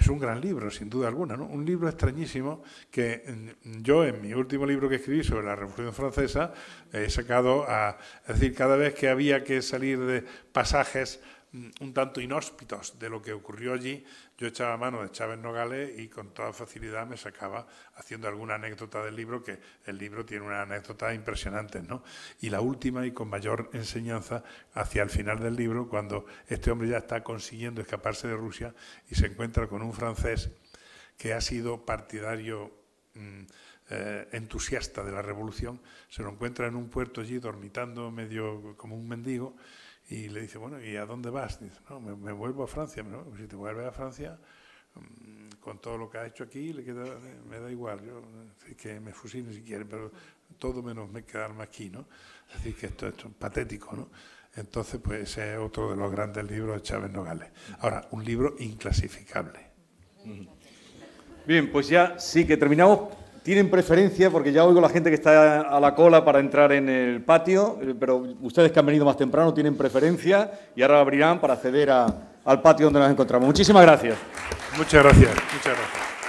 C: es un gran libro, sin duda alguna, ¿no? un libro extrañísimo que mm, yo en mi último libro que escribí sobre la Revolución Francesa he sacado a... decir, cada vez que había que salir de pasajes Mm, un tanto inhóspitos de lo que ocurrió allí, yo echaba mano de Chávez Nogales y con toda facilidad me sacaba haciendo alguna anécdota del libro, que el libro tiene una anécdota impresionante, ¿no? Y la última y con mayor enseñanza hacia el final del libro, cuando este hombre ya está consiguiendo escaparse de Rusia y se encuentra con un francés que ha sido partidario mm, eh, entusiasta de la revolución, se lo encuentra en un puerto allí dormitando medio como un mendigo y le dice, bueno, ¿y a dónde vas? Dice, no, me, vuelvo a Francia. si te vuelves a Francia, mm, con todo lo que ha hecho aquí, me da igual. Yo, que me fusilen si quieren, pero todo menos me quedarme aquí, ¿no? decir que esto, es patético, ¿no? Entonces, pues ese es otro de los grandes libros de Chávez Nogales. Ahora, un libro inclasificable. Bien, pues ya sí que terminamos. Tienen preferencia porque ya oigo la gente que
A: está a la cola para entrar en el patio, eh, pero ustedes que han venido más temprano tienen preferencia y ahora abrirán para acceder al patio donde nos encontramos. Muchísimas gracias. Muchas gracias.
C: Muchas gracias.